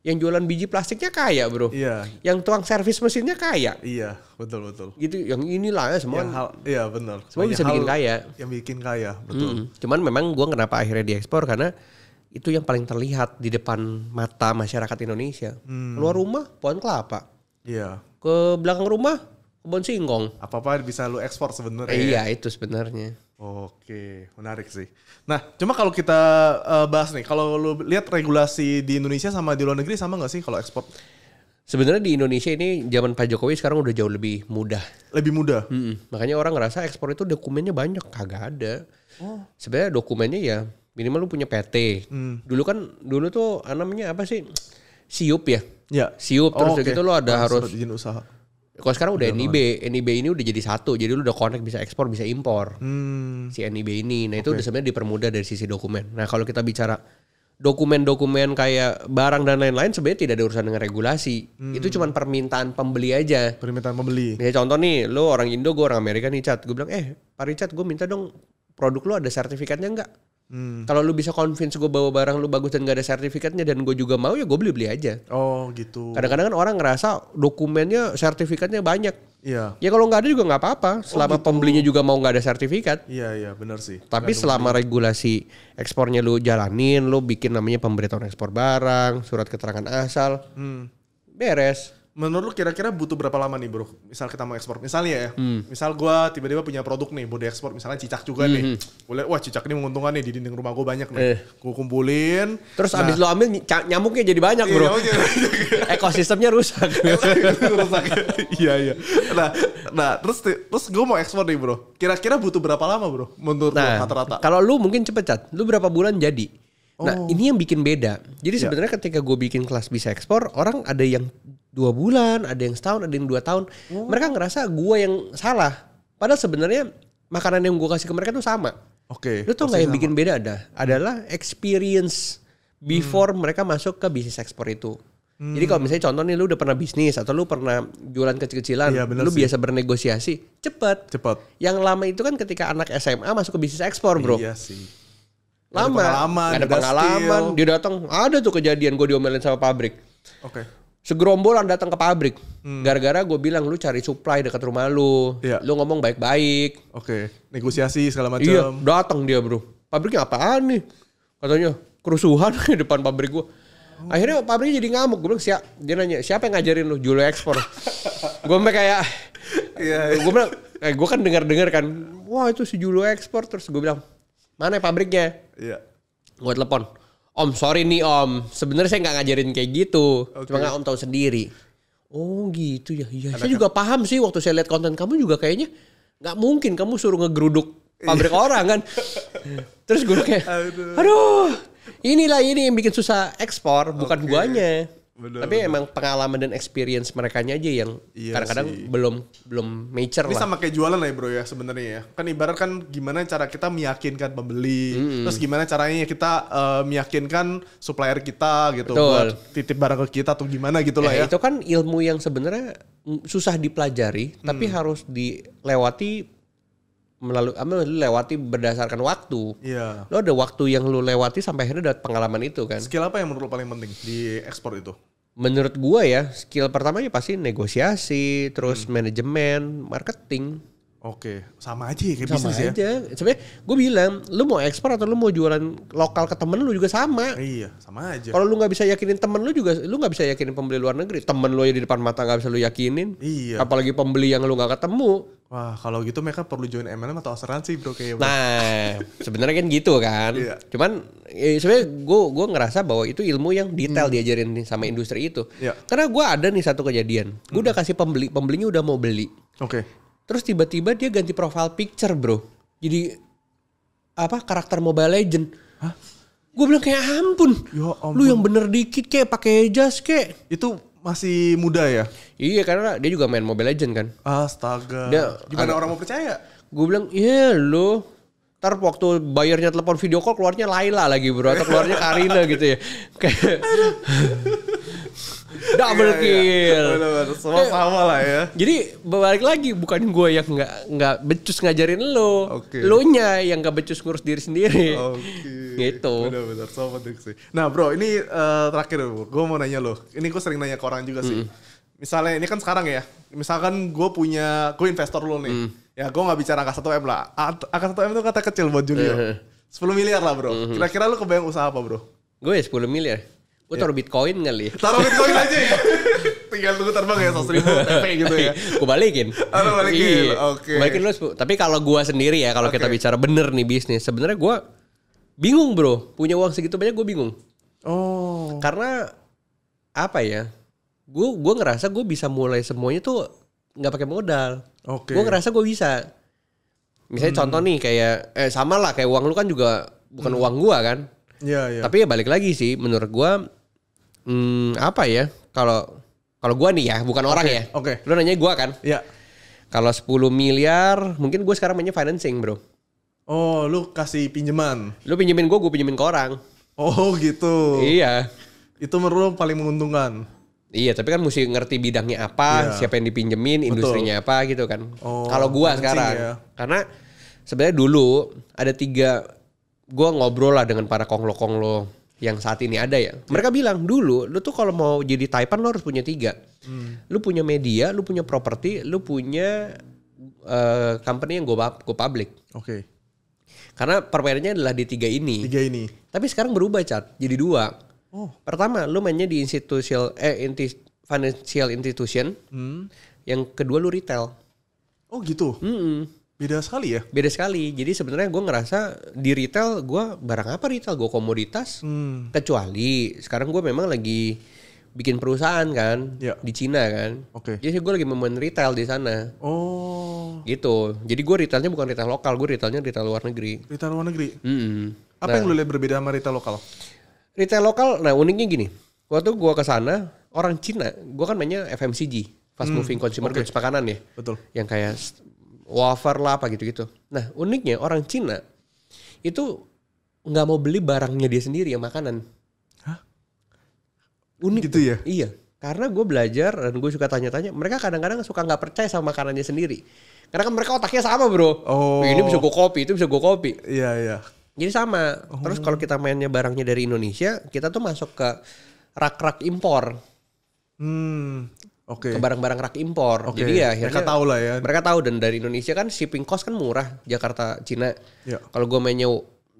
yang jualan biji plastiknya kaya bro. Iya. Yang tuang servis mesinnya kaya. Iya, betul betul. Gitu, yang inilah ya semua. Yang hal, iya benar. Semua bisa bikin kaya. Yang bikin kaya, betul. -hmm. Cuman memang gue kenapa akhirnya diekspor karena itu yang paling terlihat di depan mata masyarakat Indonesia. Hmm. luar rumah pohon kelapa. Iya. Ke belakang rumah kebun singkong. Apa apa bisa lu ekspor sebenarnya. Eh, iya ya? itu sebenarnya. Oke, menarik sih. Nah, cuma kalau kita uh, bahas nih, kalau lu lihat regulasi di Indonesia sama di luar negeri sama nggak sih kalau ekspor? Sebenarnya di Indonesia ini zaman Pak Jokowi sekarang udah jauh lebih mudah. Lebih mudah. Mm -mm. Makanya orang ngerasa ekspor itu dokumennya banyak kagak ada. Oh. Sebenarnya dokumennya ya minimal lu punya PT. Mm. Dulu kan dulu tuh ah, namanya apa sih? Siup ya. Ya. Siup terus oh, okay. gitu lo ada oh, harus izin usaha kalau sekarang udah, udah NIB, banget. NIB ini udah jadi satu, jadi lu udah connect bisa ekspor, bisa impor hmm. si NIB ini. Nah okay. itu udah sebenarnya dipermudah dari sisi dokumen. Nah kalau kita bicara dokumen-dokumen kayak barang dan lain-lain sebenarnya tidak ada urusan dengan regulasi. Hmm. Itu cuma permintaan pembeli aja. Permintaan pembeli. Ya contoh nih, lu orang Indo, gue orang Amerika nih chat, gue bilang eh Pak Richard gue minta dong produk lu ada sertifikatnya enggak? Hmm. Kalau lu bisa convince gue bawa barang lu bagus dan gak ada sertifikatnya dan gue juga mau ya gue beli-beli aja. Oh gitu. Kadang-kadang kan orang ngerasa dokumennya sertifikatnya banyak. Iya. Ya kalau nggak ada juga nggak apa-apa. Oh, selama oh, gitu. pembelinya juga mau nggak ada sertifikat. Iya iya benar sih. Tapi selama regulasi ekspornya lu jalanin, lu bikin namanya pemberitahuan ekspor barang, surat keterangan asal, hmm. beres menurut lu kira-kira butuh berapa lama nih bro? Misal kita mau ekspor, misalnya ya, hmm. misal gue tiba-tiba punya produk nih, mau diekspor, misalnya cicak juga hmm. nih, gue liat, wah cicak ini menguntungkan nih di dinding rumah gue banyak nih, eh. gue kumpulin. Terus nah, abis lo ambil nyamuknya jadi banyak iya, bro, iya, ekosistemnya rusak. rusak. Iya iya. Nah, nah terus terus gue mau ekspor nih bro, kira-kira butuh berapa lama bro? Menurut nah, rata-rata? Kalau lu mungkin cepet cat, lu berapa bulan jadi? Nah, oh. ini yang bikin beda. Jadi iya. sebenarnya ya. ketika gue bikin kelas bisa ekspor, orang ada yang dua bulan, ada yang setahun, ada yang dua tahun. Oh. Mereka ngerasa gue yang salah. Padahal sebenarnya makanan yang gue kasih ke mereka tuh sama. Oke. Okay, Lu tuh nggak yang sama. bikin beda ada adalah experience before hmm. mereka masuk ke bisnis ekspor itu. Hmm. Jadi kalau misalnya contoh nih lu udah pernah bisnis atau lu pernah jualan kecil-kecilan, iya, lu sih. biasa bernegosiasi, cepet. Cepet. Yang lama itu kan ketika anak SMA masuk ke bisnis ekspor, bro. Iya sih. Lama. Ada pengalaman. Gak ada pengalaman. Dia datang, ada tuh kejadian gue diomelin sama pabrik. Oke. Okay segerombolan datang ke pabrik. Hmm. Gara-gara gue bilang lu cari supply dekat rumah lu, yeah. lu ngomong baik-baik. Oke, okay. negosiasi segala macam. Iya, datang dia bro. Pabriknya apaan nih? Katanya kerusuhan di depan pabrik gue. Akhirnya pabrik jadi ngamuk. Gue bilang siap. Dia nanya siapa yang ngajarin lu jual ekspor. gue sampai kayak, yeah. Iya. gue bilang, eh, gue kan dengar-dengar kan, wah itu si Julio ekspor. Terus gue bilang mana pabriknya? Iya. Yeah. Gue telepon Om sorry nih Om, sebenarnya saya nggak ngajarin kayak gitu, okay. cuma nggak Om tahu sendiri. Oh gitu ya, ya Saya juga paham sih waktu saya lihat konten kamu juga kayaknya nggak mungkin kamu suruh ngegeruduk pabrik iya. orang kan. Terus gue kayak, aduh, inilah ini yang bikin susah ekspor, bukan okay. guanya. Bener, Tapi bener. emang pengalaman dan experience mereka aja yang iya kadang-kadang sih. belum belum mature Ini lah. sama kayak jualan lah ya bro ya sebenarnya ya. Kan ibarat kan gimana cara kita meyakinkan pembeli, hmm terus gimana caranya kita uh, meyakinkan supplier kita gitu Betul. buat titip barang ke kita atau gimana gitu ya, lah eh, ya. Itu kan ilmu yang sebenarnya susah dipelajari, hmm. tapi harus dilewati melalui apa lewati berdasarkan waktu. Iya. Lo ada waktu yang lu lewati sampai akhirnya dapat pengalaman itu kan. Skill apa yang menurut lo paling penting di ekspor itu? Menurut gua ya, skill pertamanya pasti negosiasi, terus hmm. manajemen, marketing. Oke, sama aja ya kayak sama bisnis ya? aja. ya. Sebenarnya gue bilang, lu mau ekspor atau lu mau jualan lokal ke temen lu juga sama. Iya, sama aja. Kalau lu nggak bisa yakinin temen lu juga, lu nggak bisa yakinin pembeli luar negeri. Temen lu ya di depan mata nggak bisa lu yakinin. Iya. Apalagi pembeli yang lu nggak ketemu. Wah, kalau gitu mereka perlu join MLM atau asuransi bro kayak. Nah, sebenarnya kan gitu kan. Iya. Cuman eh, sebenarnya gue gue ngerasa bahwa itu ilmu yang detail hmm. diajarin sama industri itu. Iya. Karena gue ada nih satu kejadian. Gue hmm. udah kasih pembeli, pembelinya udah mau beli. Oke. Okay Terus tiba-tiba dia ganti profile picture bro. Jadi apa karakter Mobile Legend. Hah? Gue bilang kayak ampun. Ya ampun. Lu yang bener dikit kayak pakai jas kayak. Itu masih muda ya? Iya karena dia juga main Mobile Legend kan. Astaga. Dia, Gimana orang mau percaya? Gue bilang, iya lu. Ntar waktu bayarnya telepon video call keluarnya Laila lagi bro. Atau keluarnya Karina gitu ya. Kayak. double iya, yeah, iya. kill. Yeah. Bener, Semua sama lah ya. Eh, jadi balik lagi bukan gue yang nggak nggak becus ngajarin lo, okay. lo nya yang nggak becus ngurus diri sendiri. Okay. Gitu. Benar-benar sama sih. Nah bro, ini uh, terakhir bro, gue mau nanya lo. Ini gue sering nanya ke orang juga sih. Mm. Misalnya ini kan sekarang ya, misalkan gue punya gue investor lo nih. Mm. Ya gue nggak bicara angka 1 m lah. Angka 1 m itu kata kecil buat Julio. Eh. Uh -huh. 10 miliar lah bro. Mm-hmm. Kira-kira lo kebayang usaha apa bro? Gue ya 10 miliar. Gue taruh bitcoin kali. Taruh bitcoin aja ya. Tinggal tunggu terbang ya 100 ribu gitu ya. gue balikin. Oh, balikin. Iya. Oke. Okay. Balikin lu. Tapi kalau gue sendiri ya kalau okay. kita bicara bener nih bisnis, sebenarnya gue bingung bro. Punya uang segitu banyak gue bingung. Oh. Karena apa ya? Gue gue ngerasa gue bisa mulai semuanya tuh Gak pakai modal. Oke. Okay. Gue ngerasa gue bisa. Misalnya hmm. contoh nih kayak eh sama lah kayak uang lu kan juga bukan hmm. uang gue kan. Iya, iya. Tapi ya balik lagi sih menurut gue hmm, apa ya? Kalau kalau gua nih ya, bukan okay. orang ya. Oke. Okay. Lu nanya gua kan? Iya. Kalau 10 miliar, mungkin gue sekarang mainnya financing, Bro. Oh, lu kasih pinjaman. Lu pinjemin gua, gue pinjemin ke orang. Oh, gitu. Iya. Itu menurut paling menguntungkan. Iya, tapi kan mesti ngerti bidangnya apa, yeah. siapa yang dipinjemin, industrinya apa gitu kan. Oh, Kalau gua sekarang, ya. karena sebenarnya dulu ada tiga, gua ngobrol lah dengan para konglo-konglo yang saat ini ada ya. Mereka bilang dulu lu tuh kalau mau jadi Taipan lu harus punya tiga. Hmm. Lu punya media, lu punya properti, lu punya uh, company yang go, go public. Oke. Okay. Karena perbedaannya adalah di tiga ini. Tiga ini. Tapi sekarang berubah cat jadi dua. Oh. Pertama lu mainnya di institutional eh inti, financial institution. Hmm. Yang kedua lu retail. Oh gitu. Mm -mm. Beda sekali ya? Beda sekali. Jadi sebenarnya gue ngerasa di retail gue barang apa retail? Gue komoditas. Hmm. Kecuali sekarang gue memang lagi bikin perusahaan kan ya. di Cina kan. Oke. Okay. Jadi gue lagi membangun retail di sana. Oh. Gitu. Jadi gue retailnya bukan retail lokal, gue retailnya retail luar negeri. Retail luar negeri. Mm -hmm. Apa nah, yang lu lihat berbeda sama retail lokal? Retail lokal, nah uniknya gini. Waktu gue ke sana, orang Cina, gue kan mainnya FMCG fast hmm, moving consumer okay. goods makanan ya. Betul. Yang kayak wafer lah apa gitu-gitu. Nah uniknya orang Cina itu nggak mau beli barangnya dia sendiri yang makanan. Hah? Unik gitu ya? Iya. Karena gue belajar dan gue suka tanya-tanya, mereka kadang-kadang suka nggak percaya sama makanannya sendiri. Karena kan mereka otaknya sama bro. Oh. Ini bisa gue kopi, itu bisa gue kopi. Iya iya. Jadi sama. Oh. Terus kalau kita mainnya barangnya dari Indonesia, kita tuh masuk ke rak-rak impor. Hmm. Oke. Okay. Ke barang-barang rak impor. Okay. Jadi ya akhirnya mereka tahu lah ya. Mereka tahu dan dari Indonesia kan shipping cost kan murah Jakarta Cina. Yeah. Kalau gue mainnya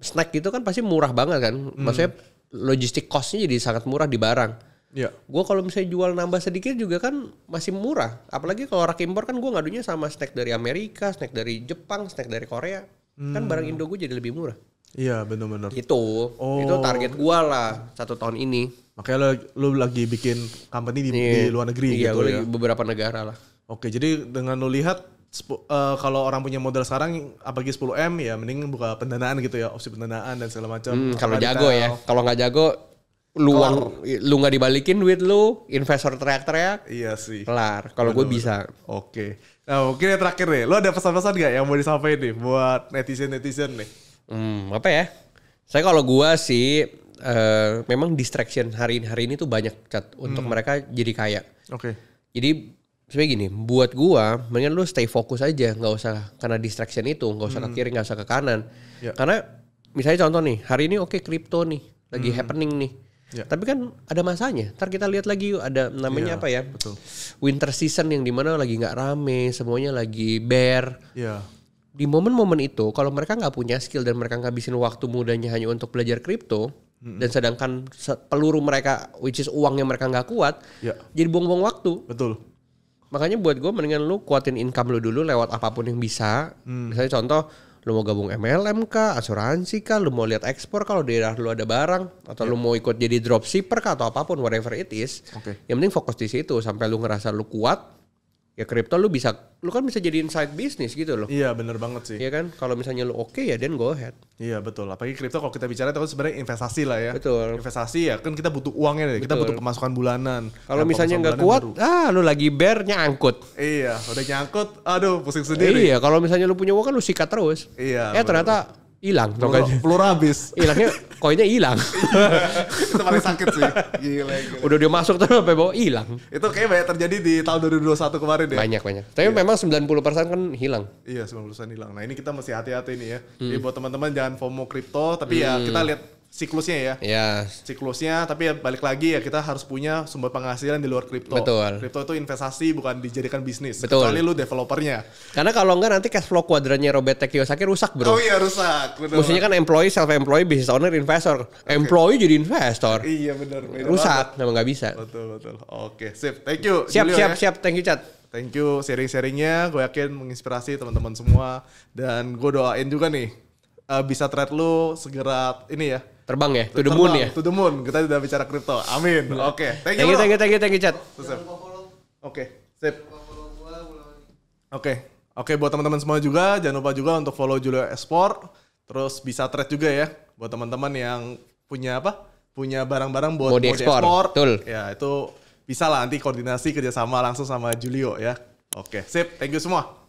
snack gitu kan pasti murah banget kan. Hmm. Maksudnya logistik costnya jadi sangat murah di barang. Ya. Gue kalau misalnya jual nambah sedikit juga kan masih murah. Apalagi kalau rak impor kan gue ngadunya sama snack dari Amerika, snack dari Jepang, snack dari Korea. Kan hmm. Kan barang Indo gue jadi lebih murah. Iya benar-benar. Gitu. Itu oh. itu target gue lah satu tahun ini. Makanya lo, lo lagi bikin company di, yeah. di luar negeri iya, gitu ya. beberapa negara lah. Oke, jadi dengan lo lihat uh, kalau orang punya modal sekarang apalagi 10 m ya mending buka pendanaan gitu ya opsi pendanaan dan segala macam. Hmm, kalau jago ya, kalau nggak jago luang Kelar. lu nggak dibalikin duit lu investor teriak-teriak iya sih kelar kalau gue bisa oke okay. nah mungkin yang terakhir nih lo ada pesan-pesan gak yang mau disampaikan nih buat netizen netizen nih Hmm, apa ya? Saya kalau gua sih uh, memang distraction hari ini hari ini tuh banyak cat untuk hmm. mereka jadi kaya. Oke. Okay. Jadi sebenarnya gini, buat gua mendingan lu stay fokus aja, nggak usah karena distraction itu, nggak usah hmm. ke kiri, nggak usah ke kanan. Ya. Karena misalnya contoh nih, hari ini oke okay, kripto nih lagi hmm. happening nih. Ya. Tapi kan ada masanya. Ntar kita lihat lagi yuk, ada namanya ya, apa ya? Betul. Winter season yang dimana lagi nggak rame, semuanya lagi bear Iya di momen-momen itu kalau mereka nggak punya skill dan mereka ngabisin waktu mudanya hanya untuk belajar kripto hmm dan sedangkan peluru mereka which is uangnya mereka nggak kuat yeah. jadi buang-buang waktu betul makanya buat gue mendingan lu kuatin income lu dulu lewat apapun yang bisa mm. misalnya contoh lu mau gabung MLM kah asuransi kah lu mau lihat ekspor kalau daerah lu ada barang atau yeah. lu mau ikut jadi dropshipper kah atau apapun whatever it is okay. yang penting fokus di situ sampai lu ngerasa lu kuat ya kripto lu bisa lu kan bisa jadiin side bisnis gitu loh. Iya bener banget sih. Iya kan kalau misalnya lu oke okay, ya then go ahead. Iya betul. Apalagi kripto kalau kita bicara itu sebenarnya investasi lah ya. Betul. Investasi ya kan kita butuh uangnya deh. Betul. Kita butuh pemasukan bulanan. Kalau misalnya nggak kuat, baru. ah lu lagi bear nyangkut. Iya udah nyangkut, aduh pusing sendiri. Iya kalau misalnya lu punya uang kan lu sikat terus. Iya. Eh bener. ternyata hilang tokennya. Peluru habis. Hilangnya koinnya hilang. itu paling sakit sih. Gila, gila. Udah dia masuk tuh sampai bawa hilang. Itu kayak banyak terjadi di tahun 2021 kemarin ya. Banyak banyak. Tapi iya. memang 90% kan hilang. Iya, 90% hilang. Nah, ini kita mesti hati-hati nih ya. Hmm. Jadi buat teman-teman jangan FOMO kripto, tapi ya hmm. ya kita lihat siklusnya ya. Iya. Siklusnya tapi ya balik lagi ya kita harus punya sumber penghasilan di luar kripto. Betul. Kripto itu investasi bukan dijadikan bisnis. Betul. Kecuali lu developernya. Karena kalau enggak nanti cash flow kuadrannya Robert T. Kiyosaki rusak, Bro. Oh iya rusak. Maksudnya Maksudnya kan employee self employee business owner investor. Okay. Employee jadi investor. Iya benar. Rusak, memang nggak bisa. Betul betul. Oke, sip. Thank you. Siap Julio, siap ya. siap. Thank you, Chat. Thank you sharing-sharingnya. Gue yakin menginspirasi teman-teman semua dan gue doain juga nih uh, bisa thread lu segera ini ya terbang ya to the moon ya to the moon kita sudah bicara kripto amin iya. oke thank you thank you thank you thank you chat oke sip oke oke buat teman-teman semua juga jangan lupa juga untuk follow Julio Esport terus bisa trade juga ya buat teman-teman yang punya apa punya barang-barang buat mau diekspor betul ya itu bisa lah nanti koordinasi kerjasama langsung sama Julio ya oke sip thank you semua